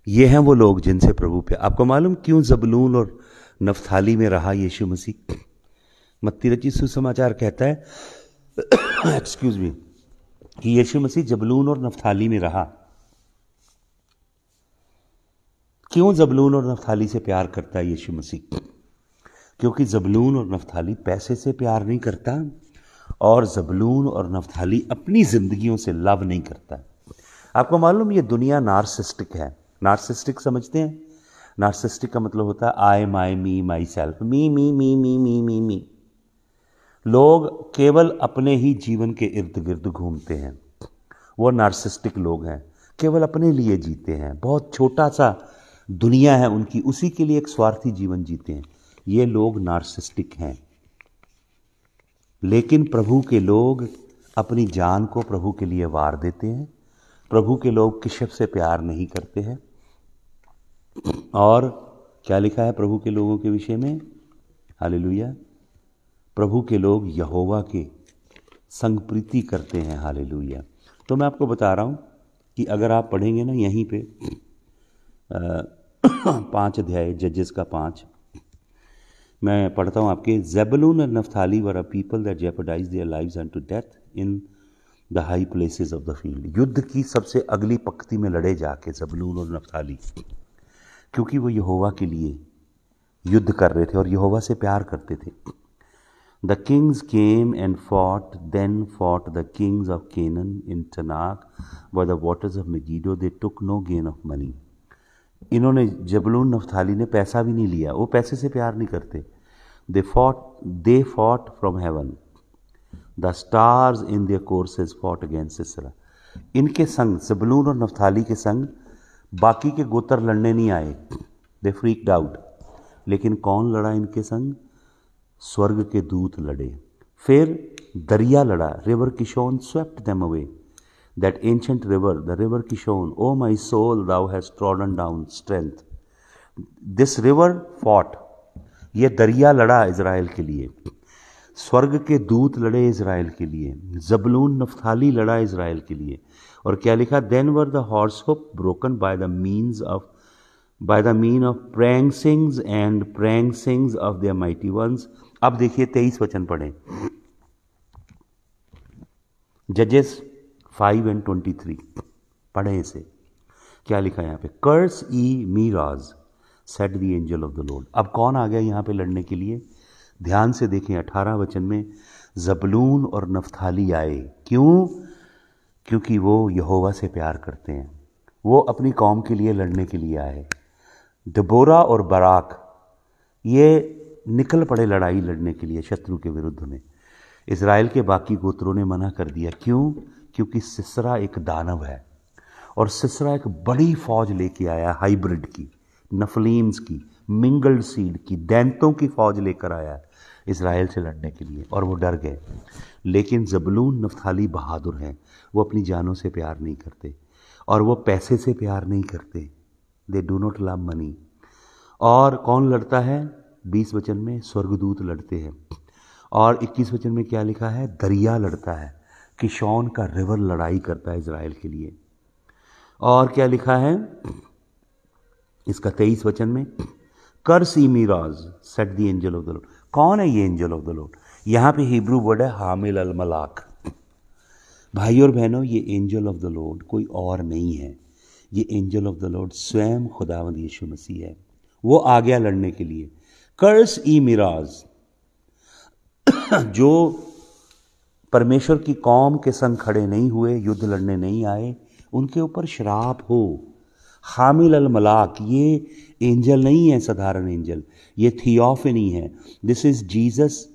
ये हैं वो लोग जिनसे प्रभु प्यार आपको मालूम क्यों जबलून और नफथाली में रहा यीशु मसीह मत्ती रची सुसमाचार कहता है एक्सक्यूज मी कि यीशु मसीह जबलून और नफथाली में रहा क्यों जबलून और नफ्ताली से प्यार करता है यीशु मसीह क्योंकि जबलून और नफ्ताली पैसे से प्यार नहीं करता और जबलून और नफ्ताली अपनी ज़िंदगियों से लव नहीं करता आपको मालूम ये दुनिया नार्सिस्टिक है नार्सिस्टिक समझते हैं नार्सिस्टिक का मतलब होता है आई माई मी माई सेल्फ मी मी मी मी मी मी मी लोग केवल अपने ही जीवन के इर्द गिर्द घूमते हैं वो नार्सिस्टिक लोग हैं केवल अपने लिए जीते हैं बहुत छोटा सा दुनिया है उनकी उसी के लिए एक स्वार्थी जीवन जीते हैं ये लोग नार्सिस्टिक हैं लेकिन प्रभु के लोग अपनी जान को प्रभु के लिए वार देते हैं प्रभु के लोग किशप से प्यार नहीं करते हैं और क्या लिखा है प्रभु के लोगों के विषय में हालेलुया प्रभु के लोग यहोवा के संग प्रीति करते हैं हालेलुया तो मैं आपको बता रहा हूँ कि अगर आप पढ़ेंगे ना यहीं पे आ, पांच अध्याय जजेस का पांच मैं पढ़ता हूँ आपके Zebulun and Naphtali were a people that jeopardize their lives and to death in the high places of the field युद्ध की सबसे अगली पक्ति में लड़े जाके जबलून और नफ्थाली क्योंकि वो यहोवा के लिए युद्ध कर रहे थे और यहोवा से प्यार करते थे the kings came and fought then fought the kings of Canaan in Taanach व the waters of Megiddo they took no gain of money इन्होंने जबलून नफ्थाली ने पैसा भी नहीं लिया वो पैसे से प्यार नहीं करते they fought they fought from heaven the stars in their courses fought against Sisera इनके संग जबलून और नफ्थाली के संग बाकी के गोतर लड़ने नहीं आए दे फ्रीक डाउट लेकिन कौन लड़ा इनके संग स्वर्ग के दूत लड़े फिर दरिया लड़ा river Kishon swept them away that ancient river, the river Kishon, O my soul, thou hast trodden down strength. This river fought. ये दरिया लड़ा इसराइल के लिए स्वर्ग के दूत लड़े इसराइल के लिए जबलून नफ्थाली लड़ा इसराइल के लिए और क्या लिखा then were the horse hoofs broken by the means of by the mean of prancings and prancings of their mighty ones अब देखिए तेईस वचन पढ़े जजेस फाइव एंड ट्वेंटी थ्री पढ़ें इसे क्या लिखा है यहाँ पे curse ye Meroz said the angel of the Lord अब कौन आ गया यहाँ पे लड़ने के लिए ध्यान से देखें अठारह वचन में जबलून और नफ्थाली आए क्यों क्योंकि वो यहोवा से प्यार करते हैं वो अपनी कौम के लिए लड़ने के लिए आए डबोरा और बराक ये निकल पड़े लड़ाई लड़ने के लिए शत्रु के विरुद्ध में इसराइल के बाकी गोत्रों ने मना कर दिया क्यों क्योंकि सिसरा एक दानव है और सिसरा एक बड़ी फौज लेके आया हाइब्रिड की नफलीम्स की मिंगल्ड सीड की दैंतों की फौज लेकर आया इसराइल से लड़ने के लिए और वो डर गए लेकिन जबलून नफ्थाली बहादुर हैं वो अपनी जानों से प्यार नहीं करते और वो पैसे से प्यार नहीं करते they do not love money और कौन लड़ता है बीस वचन में स्वर्गदूत लड़ते हैं और इक्कीस वचन में क्या लिखा है दरिया लड़ता है किशोन का रिवर लड़ाई करता है इसराइल के लिए और क्या लिखा है इसका तेईस वचन में curse Meroz said the angel of the Lord कौन है ये एंजल ऑफ द लॉर्ड यहाँ पे हिब्रू वर्ड है हामिल अल मलाक भाई और बहनों ये एंजल ऑफ द लॉर्ड कोई और नहीं है ये एंजल ऑफ द लोड स्वयं खुदावंद यीशु मसीह है वो आ गया लड़ने के लिए कर्स ई मिराज जो परमेश्वर की कौम के संग खड़े नहीं हुए युद्ध लड़ने नहीं आए उनके ऊपर श्राप हो हामिल अलमलाक ये एंजल नहीं है साधारण एंजल ये थियोफनी है this is Jesus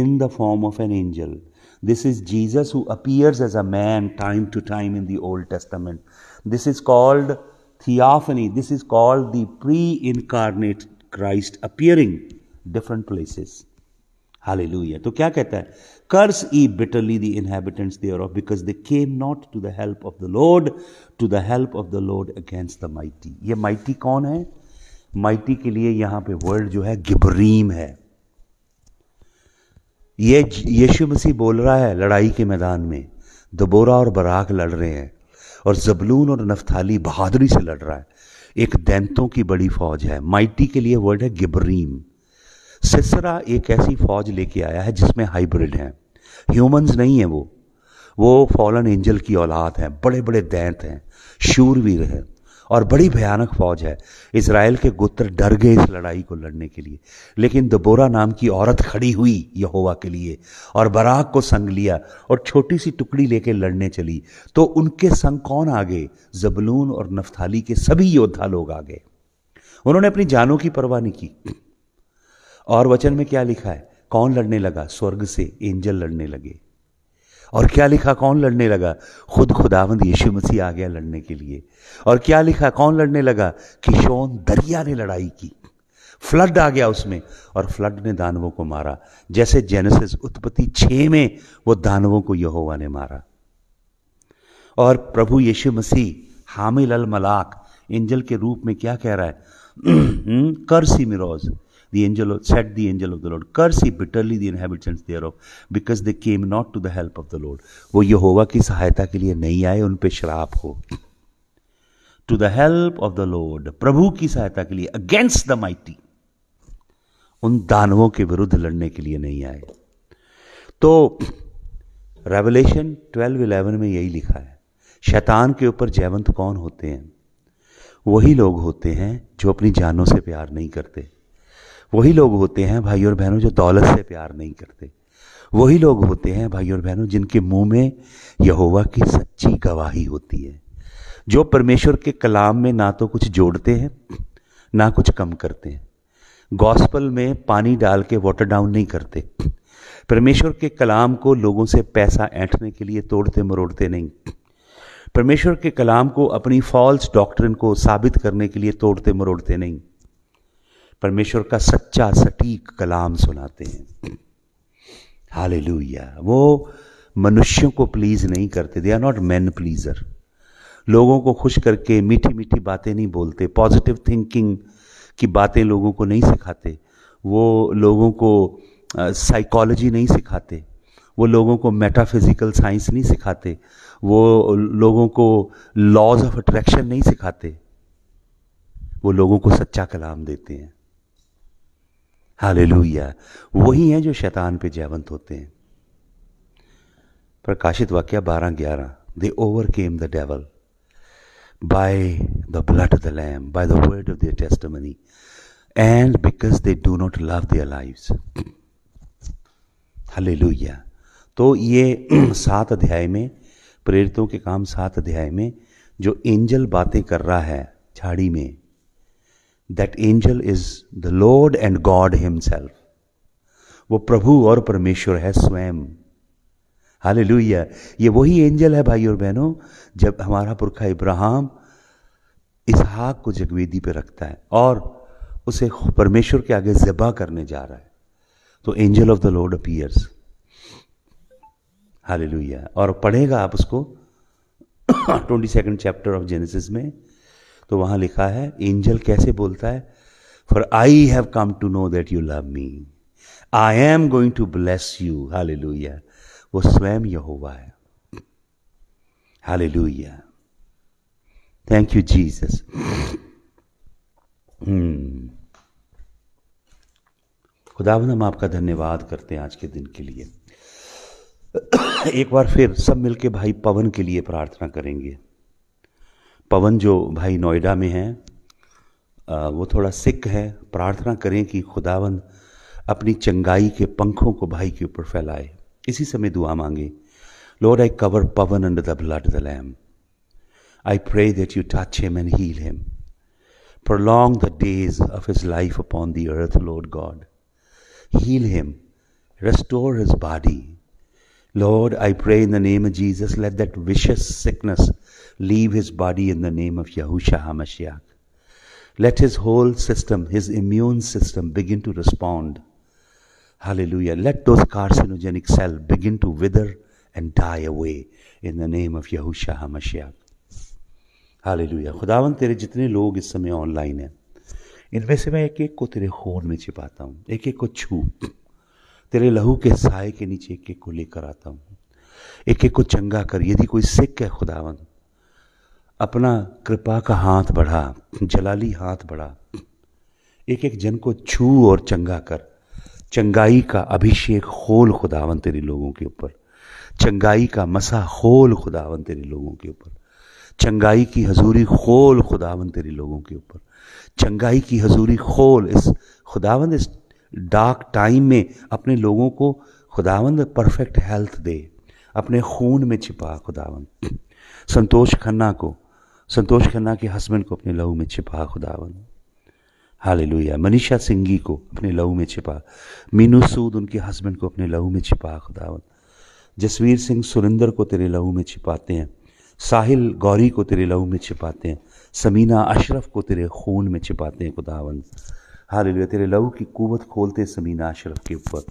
in the form of an angel this is Jesus who appears as a man time to time in the Old Testament this is called theophany this is called the pre incarnate Christ appearing different places hallelujah तो क्या कहता है curse ye bitterly the inhabitants thereof because they came not to the help of the Lord to the help of the Lord against the mighty ये mighty कौन है mighty के लिए यहां पे वर्ड जो है गिबरीम है ये यीशु मसीह बोल रहा है लड़ाई के मैदान में दबोरा और बराक लड़ रहे हैं और जबलून और नफ्थाली बहादुरी से लड़ रहा है एक दैंतों की बड़ी फौज है माइटी के लिए वर्ड है गिबरीम सिसरा एक ऐसी फ़ौज लेके आया है जिसमें हाइब्रिड हैं ह्यूमंस नहीं है वो वो फॉलन एंजल की औलाद हैं बड़े बड़े दैंत हैं शूरवीर हैं और बड़ी भयानक फौज है इसराइल के गुत्र डर गए इस लड़ाई को लड़ने के लिए लेकिन दबोरा नाम की औरत खड़ी हुई यहोवा के लिए और बराक को संग लिया और छोटी सी टुकड़ी लेके लड़ने चली तो उनके संग कौन आ गए जबलून और नफ्थाली के सभी योद्धा लोग आ गए उन्होंने अपनी जानों की परवाह नहीं की और वचन में क्या लिखा है कौन लड़ने लगा स्वर्ग से एंजल लड़ने लगे और क्या लिखा कौन लड़ने लगा खुद खुदावंद यीशु मसीह आ गया लड़ने के लिए और क्या लिखा कौन लड़ने लगा किशोन दरिया ने लड़ाई की फ्लड आ गया उसमें और फ्लड ने दानवों को मारा जैसे जेनेसिस उत्पत्ति छे में वो दानवों को यहोवा ने मारा और प्रभु यीशु मसीह हामिल अल मलाक एंजल के रूप में क्या कह रहा है हम्म, कर सी मिरोज़ The angel said the angel of the Lord, curse he bitterly the inhabitants thereof, because they came not to the help of the Lord. वो यहोवा की सहायता के लिए नहीं आए उन पे श्राप हो to the help of the Lord प्रभु की सहायता के लिए अगेंस्ट द माइटी उन दानवों के विरुद्ध लड़ने के लिए नहीं आए तो रेवलेशन 12 11 में यही लिखा है शैतान के ऊपर जयवंत कौन होते हैं वही लोग होते हैं जो अपनी जानों से प्यार नहीं करते वही लोग होते हैं भाई और बहनों जो दौलत से प्यार नहीं करते वही लोग होते हैं भाई और बहनों जिनके मुंह में यहोवा की सच्ची गवाही होती है जो परमेश्वर के कलाम में ना तो कुछ जोड़ते हैं ना कुछ कम करते हैं गॉस्पल में पानी डाल के वाटर डाउन नहीं करते परमेश्वर के कलाम को लोगों से पैसा ऐंठने के लिए तोड़ते मरोड़ते नहीं परमेश्वर के कलाम को अपनी फॉल्स डॉक्ट्रिन को साबित करने के लिए तोड़ते मरोड़ते नहीं परमेश्वर का सच्चा सटीक कलाम सुनाते हैं हाल वो मनुष्यों को प्लीज नहीं करते they are not man pleaser लोगों को खुश करके मीठी मीठी बातें नहीं बोलते पॉजिटिव थिंकिंग की बातें लोगों को नहीं सिखाते वो लोगों को साइकोलॉजी नहीं सिखाते वो लोगों को मेटाफिजिकल साइंस नहीं सिखाते वो लोगों को लॉज ऑफ अट्रैक्शन नहीं सिखाते वो लोगों को सच्चा कलाम देते हैं हालेलुया वही हैं जो शैतान पे जयवंत होते हैं प्रकाशित वाक्य बारह ग्यारह they overcame the devil by the blood of the lamb by the word of their testimony and because they do not love their हले हालेलुया तो ये सात अध्याय में प्रेरितों के काम सात अध्याय में जो एंजल बातें कर रहा है झाड़ी में that angel is the Lord and God himself वो प्रभु और परमेश्वर है स्वयं हाल ये वही एंजल है भाई और बहनों जब हमारा पुरखा इस इसहाक को जगवेदी पे रखता है और उसे परमेश्वर के आगे जबा करने जा रहा है तो angel of the Lord appears हाल और पढ़ेगा आप उसको twenty second chapter of Genesis में तो वहां लिखा है एंजल कैसे बोलता है for I have come to know that you love me I am going to bless you हाल वो स्वयं यहोवा है हाल थैंक यू जीसस खुदावन हम आपका धन्यवाद करते हैं आज के दिन के लिए एक बार फिर सब मिलके भाई पवन के लिए प्रार्थना करेंगे पवन जो भाई नोएडा में हैं वो थोड़ा सिक है प्रार्थना करें कि खुदावन अपनी चंगाई के पंखों को भाई के ऊपर फैलाए इसी समय दुआ मांगे Lord I cover Pavan under the blood the lamb I pray that you touch him and heal him prolong the days of his life upon the earth, Lord God. Heal him, restore his body. Lord, I pray in the name of Jesus, let that vicious sickness Leave his body in the name of Yahusha HaMashiach. Let his whole system, his immune system, begin to respond. Hallelujah. Let those carcinogenic cells begin to wither and die away in the name of Yahusha HaMashiach. Hallelujah खुदावन तेरे जितने लोग इस समय online हैं इनमें से मैं एक एक को तेरे खून में छिपाता हूँ एक एक को छू तेरे लहू के साय के नीचे एक एक को लेकर आता हूँ एक एक को चंगा कर यदि कोई सिख है खुदावन अपना कृपा का हाथ बढ़ा जलाली हाथ बढ़ा एक एक जन को छू और चंगा कर चंगाई का अभिषेक खोल खुदावन तेरे लोगों के ऊपर चंगाई का मसा खोल खुदावन तेरे लोगों के ऊपर चंगाई की हजूरी खोल खुदावन तेरे लोगों के ऊपर चंगाई की हजूरी खोल इस खुदावंद इस डार्क टाइम में अपने लोगों को खुदावंद परफेक्ट हेल्थ दे अपने खून में छिपा खुदावंद संतोष खन्ना को संतोष खन्ना के हस्बैंड को अपने लहू में छिपा खुदावन हाल लोहिया मनीषा सिंगी को अपने लहू में छिपा मीनू सूद उनके हस्बैंड को अपने लहू में छिपा खुदावन जसवीर सिंह सुरेंद्र को तेरे लहू में छिपाते हैं साहिल गौरी को तेरे लहू में छिपाते हैं समीना अशरफ को तेरे खून में छिपाते हैं खुदावन हाल तेरे लहू की कुवत खोलते समीना अशरफ के ऊपर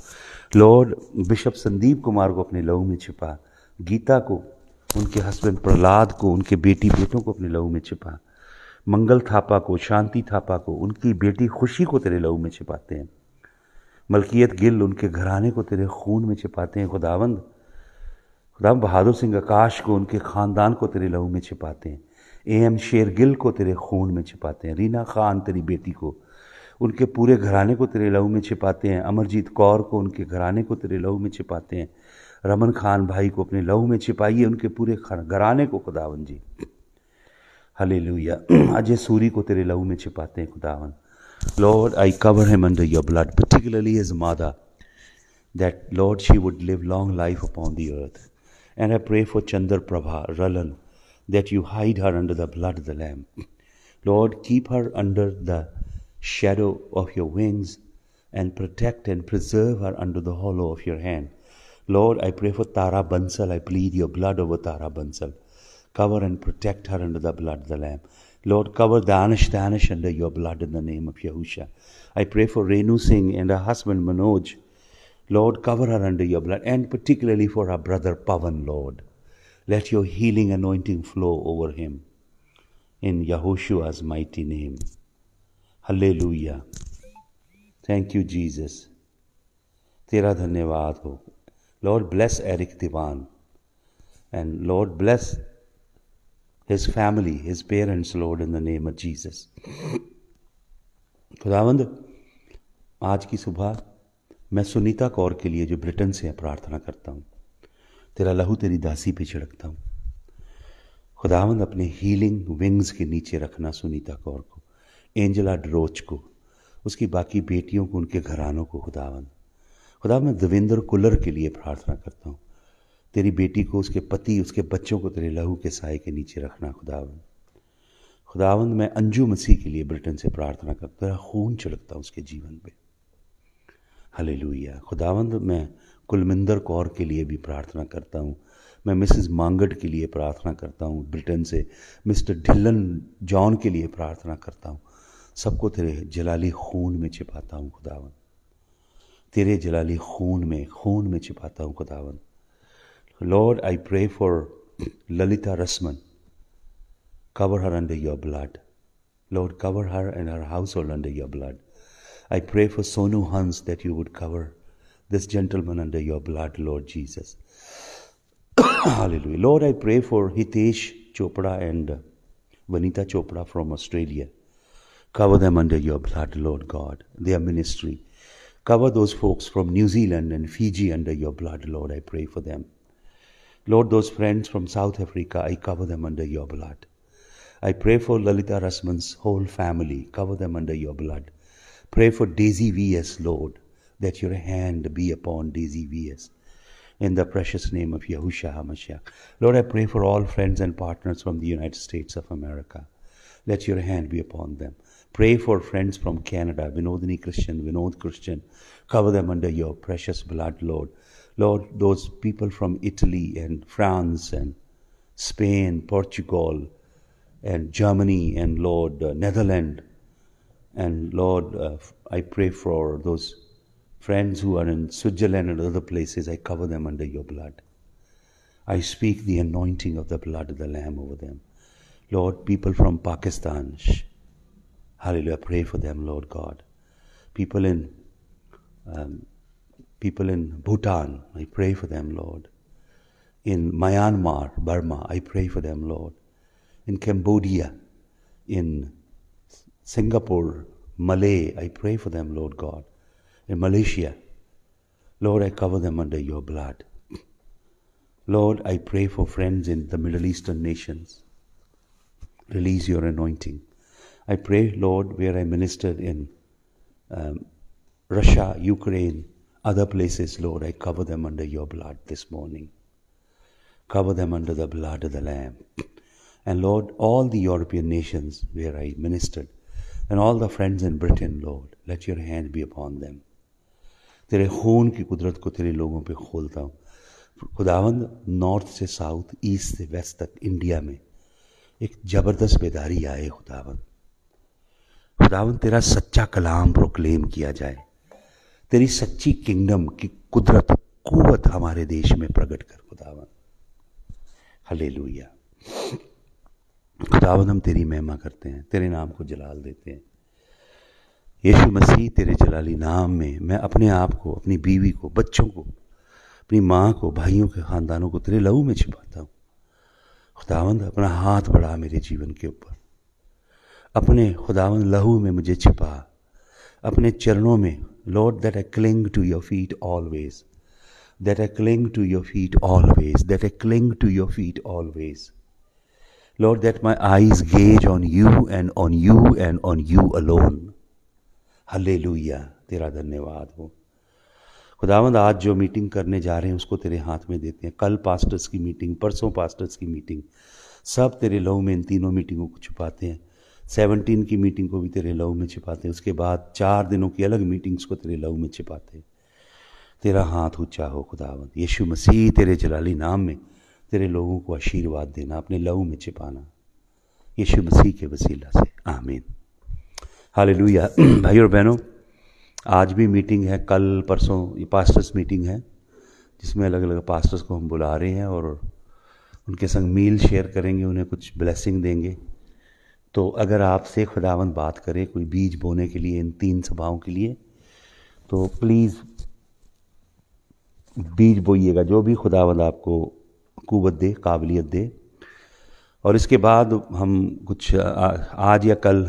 लॉर्ड बिशप संदीप कुमार को अपने लहू में छिपा गीता को उनके हस्बैंड प्रहलाद को उनके बेटी बेटों को अपने लहू में छिपा मंगल थापा को शांति थापा को उनकी बेटी खुशी को तेरे लहू में छिपाते हैं मलकियत गिल उनके घराने को तेरे खून में छिपाते हैं खुदावंद खुदाम बहादुर सिंह आकाश को उनके ख़ानदान को तेरे लहू में छिपाते हैं ए एम शेर गिल को तेरे खून में छिपाते हैं रीना खान तेरी बेटी को उनके पूरे घराने को तेरे लहू में छिपाते हैं अमरजीत कौर को उनके घराने को तेरे लहू में छिपाते हैं रमन खान भाई को अपने लहू में छिपाइए उनके पूरे घराने को खुदावन जी हले लुया अजय सूरी को तेरे लहू में छिपाते हैं खुदावन lord I cover them under your blood particularly is मादा that lord she would live long life upon the earth and I pray for Chandra Prabha रलन that you hide her under the blood the lamb lord keep her under the shadow of your wings and protect and preserve her under the hollow of your hand Lord, I pray for Tara Bansal. I plead your blood over Tara Bansal. Cover and protect her under the blood of the Lamb. Lord, cover Danish Danish under your blood in the name of Yahusha. I pray for Renu Singh and her husband Manoj. Lord, cover her under your blood and particularly for her brother Pavan, Lord. Let your healing anointing flow over him in Yahushua's mighty name. Hallelujah. Thank you, Jesus. तेरा धन्यवाद ho. Lord bless Eric Diwan. And Lord bless his family, his parents, Lord, in the name of Jesus. खुदावंद आज की सुबह मैं सुनीता कौर के लिए जो ब्रिटेन से प्रार्थना करता हूँ तेरा लहू तेरी दासी पे छिड़कता हूँ खुदावंद अपने हीलिंग विंग्स के नीचे रखना सुनीता कौर को एंजला ड्रोच को उसकी बाकी बेटियों को उनके घरानों को खुदावंद खुदा मैं देवेंद्र कुलर के लिए प्रार्थना करता हूँ तेरी बेटी को उसके पति उसके बच्चों को तेरे लहू के साय के नीचे रखना खुदावंद खुदावंद मैं अंजू मसीह के लिए ब्रिटेन से प्रार्थना करता तेरा खून छिड़कता हूँ उसके जीवन पे हले खुदावंद मैं कुलमिंदर कौर के लिए भी प्रार्थना करता हूँ मैं मिसेस मांगट के लिए प्रार्थना करता हूँ ब्रिटेन से मिस्टर ढिल्लन जॉन के लिए प्रार्थना करता हूँ सबको तेरे जलाली खून में छिपाता हूँ खुदावंद तेरे जलाली खून में खून में छिपाता हूँ खुदावन Lord, I pray for Lalita Rasman. Cover her under your blood. Lord, cover her and her household under your blood. I pray for Sonu Hans that you would cover this gentleman under your blood, Lord Jesus. Hallelujah. Lord, I pray for Hitesh Chopra and Vanita Chopra from Australia. Cover them under your blood, Lord God, their ministry. Cover those folks from New Zealand and Fiji under your blood, Lord. I pray for them. Lord, those friends from South Africa, I cover them under your blood. I pray for Lalita Rasman's whole family. Cover them under your blood. Pray for Daisy V.S., Lord, that your hand be upon Daisy V.S. In the precious name of Yahushua HaMashiach. Lord, I pray for all friends and partners from the United States of America. Let your hand be upon them. Pray for friends from Canada, Vinodini Christian, Vinod Christian. Cover them under your precious blood, Lord. Lord, those people from Italy and France and Spain, Portugal and Germany and Lord, uh, Netherlands. And Lord, uh, I pray for those friends who are in Switzerland and other places. I cover them under your blood. I speak the anointing of the blood of the Lamb over them. Lord, people from Pakistan, Hallelujah. Pray for them, Lord God. People in um, people in Bhutan, I pray for them, Lord. In Myanmar, Burma, I pray for them, Lord. In Cambodia, in Singapore, Malay, I pray for them, Lord God. In Malaysia, Lord, I cover them under your blood. Lord, I pray for friends in the Middle Eastern nations. Release your anointing. I pray, Lord, where I ministered in um, Russia, Ukraine, other places, Lord, I cover them under your blood this morning. Cover them under the blood of the Lamb. And Lord, all the European nations where I ministered, and all the friends in Britain, Lord, let your hand be upon them. तेरे खून की कुदरत को तेरे लोगों पे खोलता हूँ खुदावंद नॉर्थ से साउथ ईस्ट से वेस्ट तक इंडिया में एक ज़बरदस्त बेदारी आए खुदावंद खुदावन तेरा सच्चा कलाम प्रोक्लेम किया जाए तेरी सच्ची किंगडम की कुदरत कुवत हमारे देश में प्रकट कर खुदावन हले खुदावन हम तेरी महिमा करते हैं तेरे नाम को जलाल देते हैं यीशु मसीह तेरे जलाली नाम में मैं अपने आप को अपनी बीवी को बच्चों को अपनी माँ को भाइयों के ख़ानदानों को तेरे लहू में छिपाता हूँ खुदावंद अपना हाथ बढ़ा मेरे जीवन के ऊपर अपने खुदावन लहू में मुझे छिपा अपने चरणों में lord that I cling to your feet always that I cling to your feet always that I cling to your feet always lord that my eyes gaze on you and on you and on you alone hallelujah तेरा धन्यवाद हो खुदावंद आज जो meeting करने जा रहे हैं उसको तेरे हाथ में देते हैं कल पास्टर्स की मीटिंग परसों पास्टर्स की मीटिंग सब तेरे लहू में इन तीनों मीटिंगों को छुपाते हैं सेवनटीन की मीटिंग को भी तेरे लहू में छिपाते उसके बाद चार दिनों की अलग मीटिंग्स को तेरे लहू में छिपाते तेरा हाथ ऊंचा हो खुदावंद यीशु मसीह तेरे जलाली नाम में तेरे लोगों को आशीर्वाद देना अपने लहू में छिपाना यीशु मसीह के वसीला से आमीन हाल भाई और बहनों आज भी मीटिंग है कल परसों ये पास्टर्स मीटिंग है जिसमें अलग अलग पास्टर्स को हम बुला रहे हैं और उनके संग मील शेयर करेंगे उन्हें कुछ ब्लेसिंग देंगे तो अगर आपसे खुदावन बात करे कोई बीज बोने के लिए इन तीन सभाओं के लिए तो प्लीज़ बीज बोइएगा जो भी खुदावंद आपको कुवत दे काबिलियत दे और इसके बाद हम कुछ आज या कल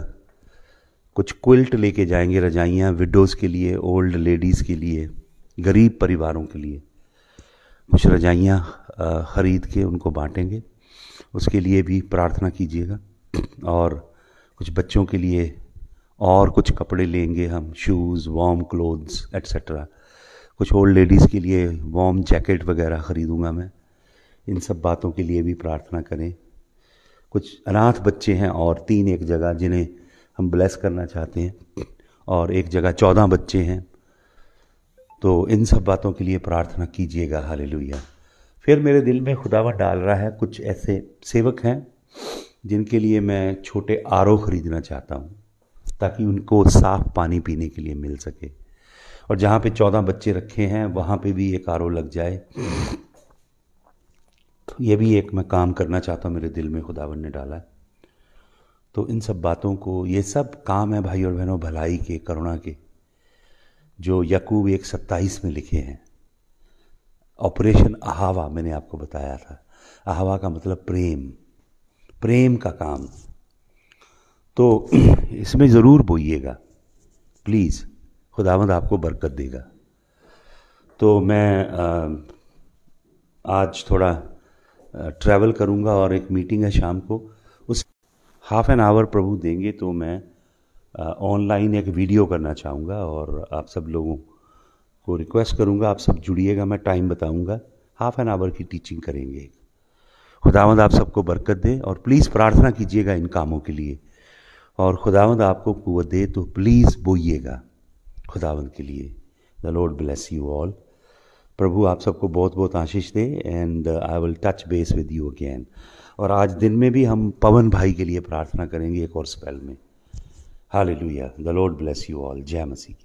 कुछ क्विल्ट लेके जाएंगे रजाइयाँ विडोज़ के लिए ओल्ड लेडीज़ के लिए गरीब परिवारों के लिए कुछ रजाइयाँ ख़रीद के उनको बांटेंगे उसके लिए भी प्रार्थना कीजिएगा और कुछ बच्चों के लिए और कुछ कपड़े लेंगे हम शूज़ वार्म क्लोथ्स एट्सट्रा कुछ ओल्ड लेडीज़ के लिए वार्म जैकेट वगैरह ख़रीदूँगा मैं इन सब बातों के लिए भी प्रार्थना करें कुछ अनाथ बच्चे हैं और तीन एक जगह जिन्हें हम ब्लेस करना चाहते हैं और एक जगह चौदह बच्चे हैं तो इन सब बातों के लिए प्रार्थना कीजिएगा हाल फिर मेरे दिल में खुदावा डाल रहा है कुछ ऐसे सेवक हैं जिनके लिए मैं छोटे आर ख़रीदना चाहता हूँ ताकि उनको साफ़ पानी पीने के लिए मिल सके और जहाँ पे चौदह बच्चे रखे हैं वहाँ पे भी एक आर लग जाए तो ये भी एक मैं काम करना चाहता हूँ मेरे दिल में खुदावन ने डाला है तो इन सब बातों को ये सब काम है भाई और बहनों भलाई के करुणा के जो यकूब एक सत्ताईस में लिखे हैं ऑपरेशन अहावा मैंने आपको बताया था अहावा का मतलब प्रेम प्रेम का काम तो इसमें ज़रूर बोइएगा प्लीज़ खुदावंद आपको बरकत देगा तो मैं आज थोड़ा ट्रैवल करूँगा और एक मीटिंग है शाम को उस हाफ़ एन आवर प्रभु देंगे तो मैं ऑनलाइन एक वीडियो करना चाहूँगा और आप सब लोगों को रिक्वेस्ट करूँगा आप सब जुड़िएगा मैं टाइम बताऊँगा हाफ़ एन आवर की टीचिंग करेंगे खुदावंद आप सबको बरकत दे और प्लीज़ प्रार्थना कीजिएगा इन कामों के लिए और खुदावंद आपको कुत दे तो प्लीज़ बोइएगा खुदावंद के लिए the lord bless you all प्रभु आप सबको बहुत बहुत आशीष दे and I will touch base with you again और आज दिन में भी हम पवन भाई के लिए प्रार्थना करेंगे एक और स्पेल में hallelujah the lord bless you all जय मसीह की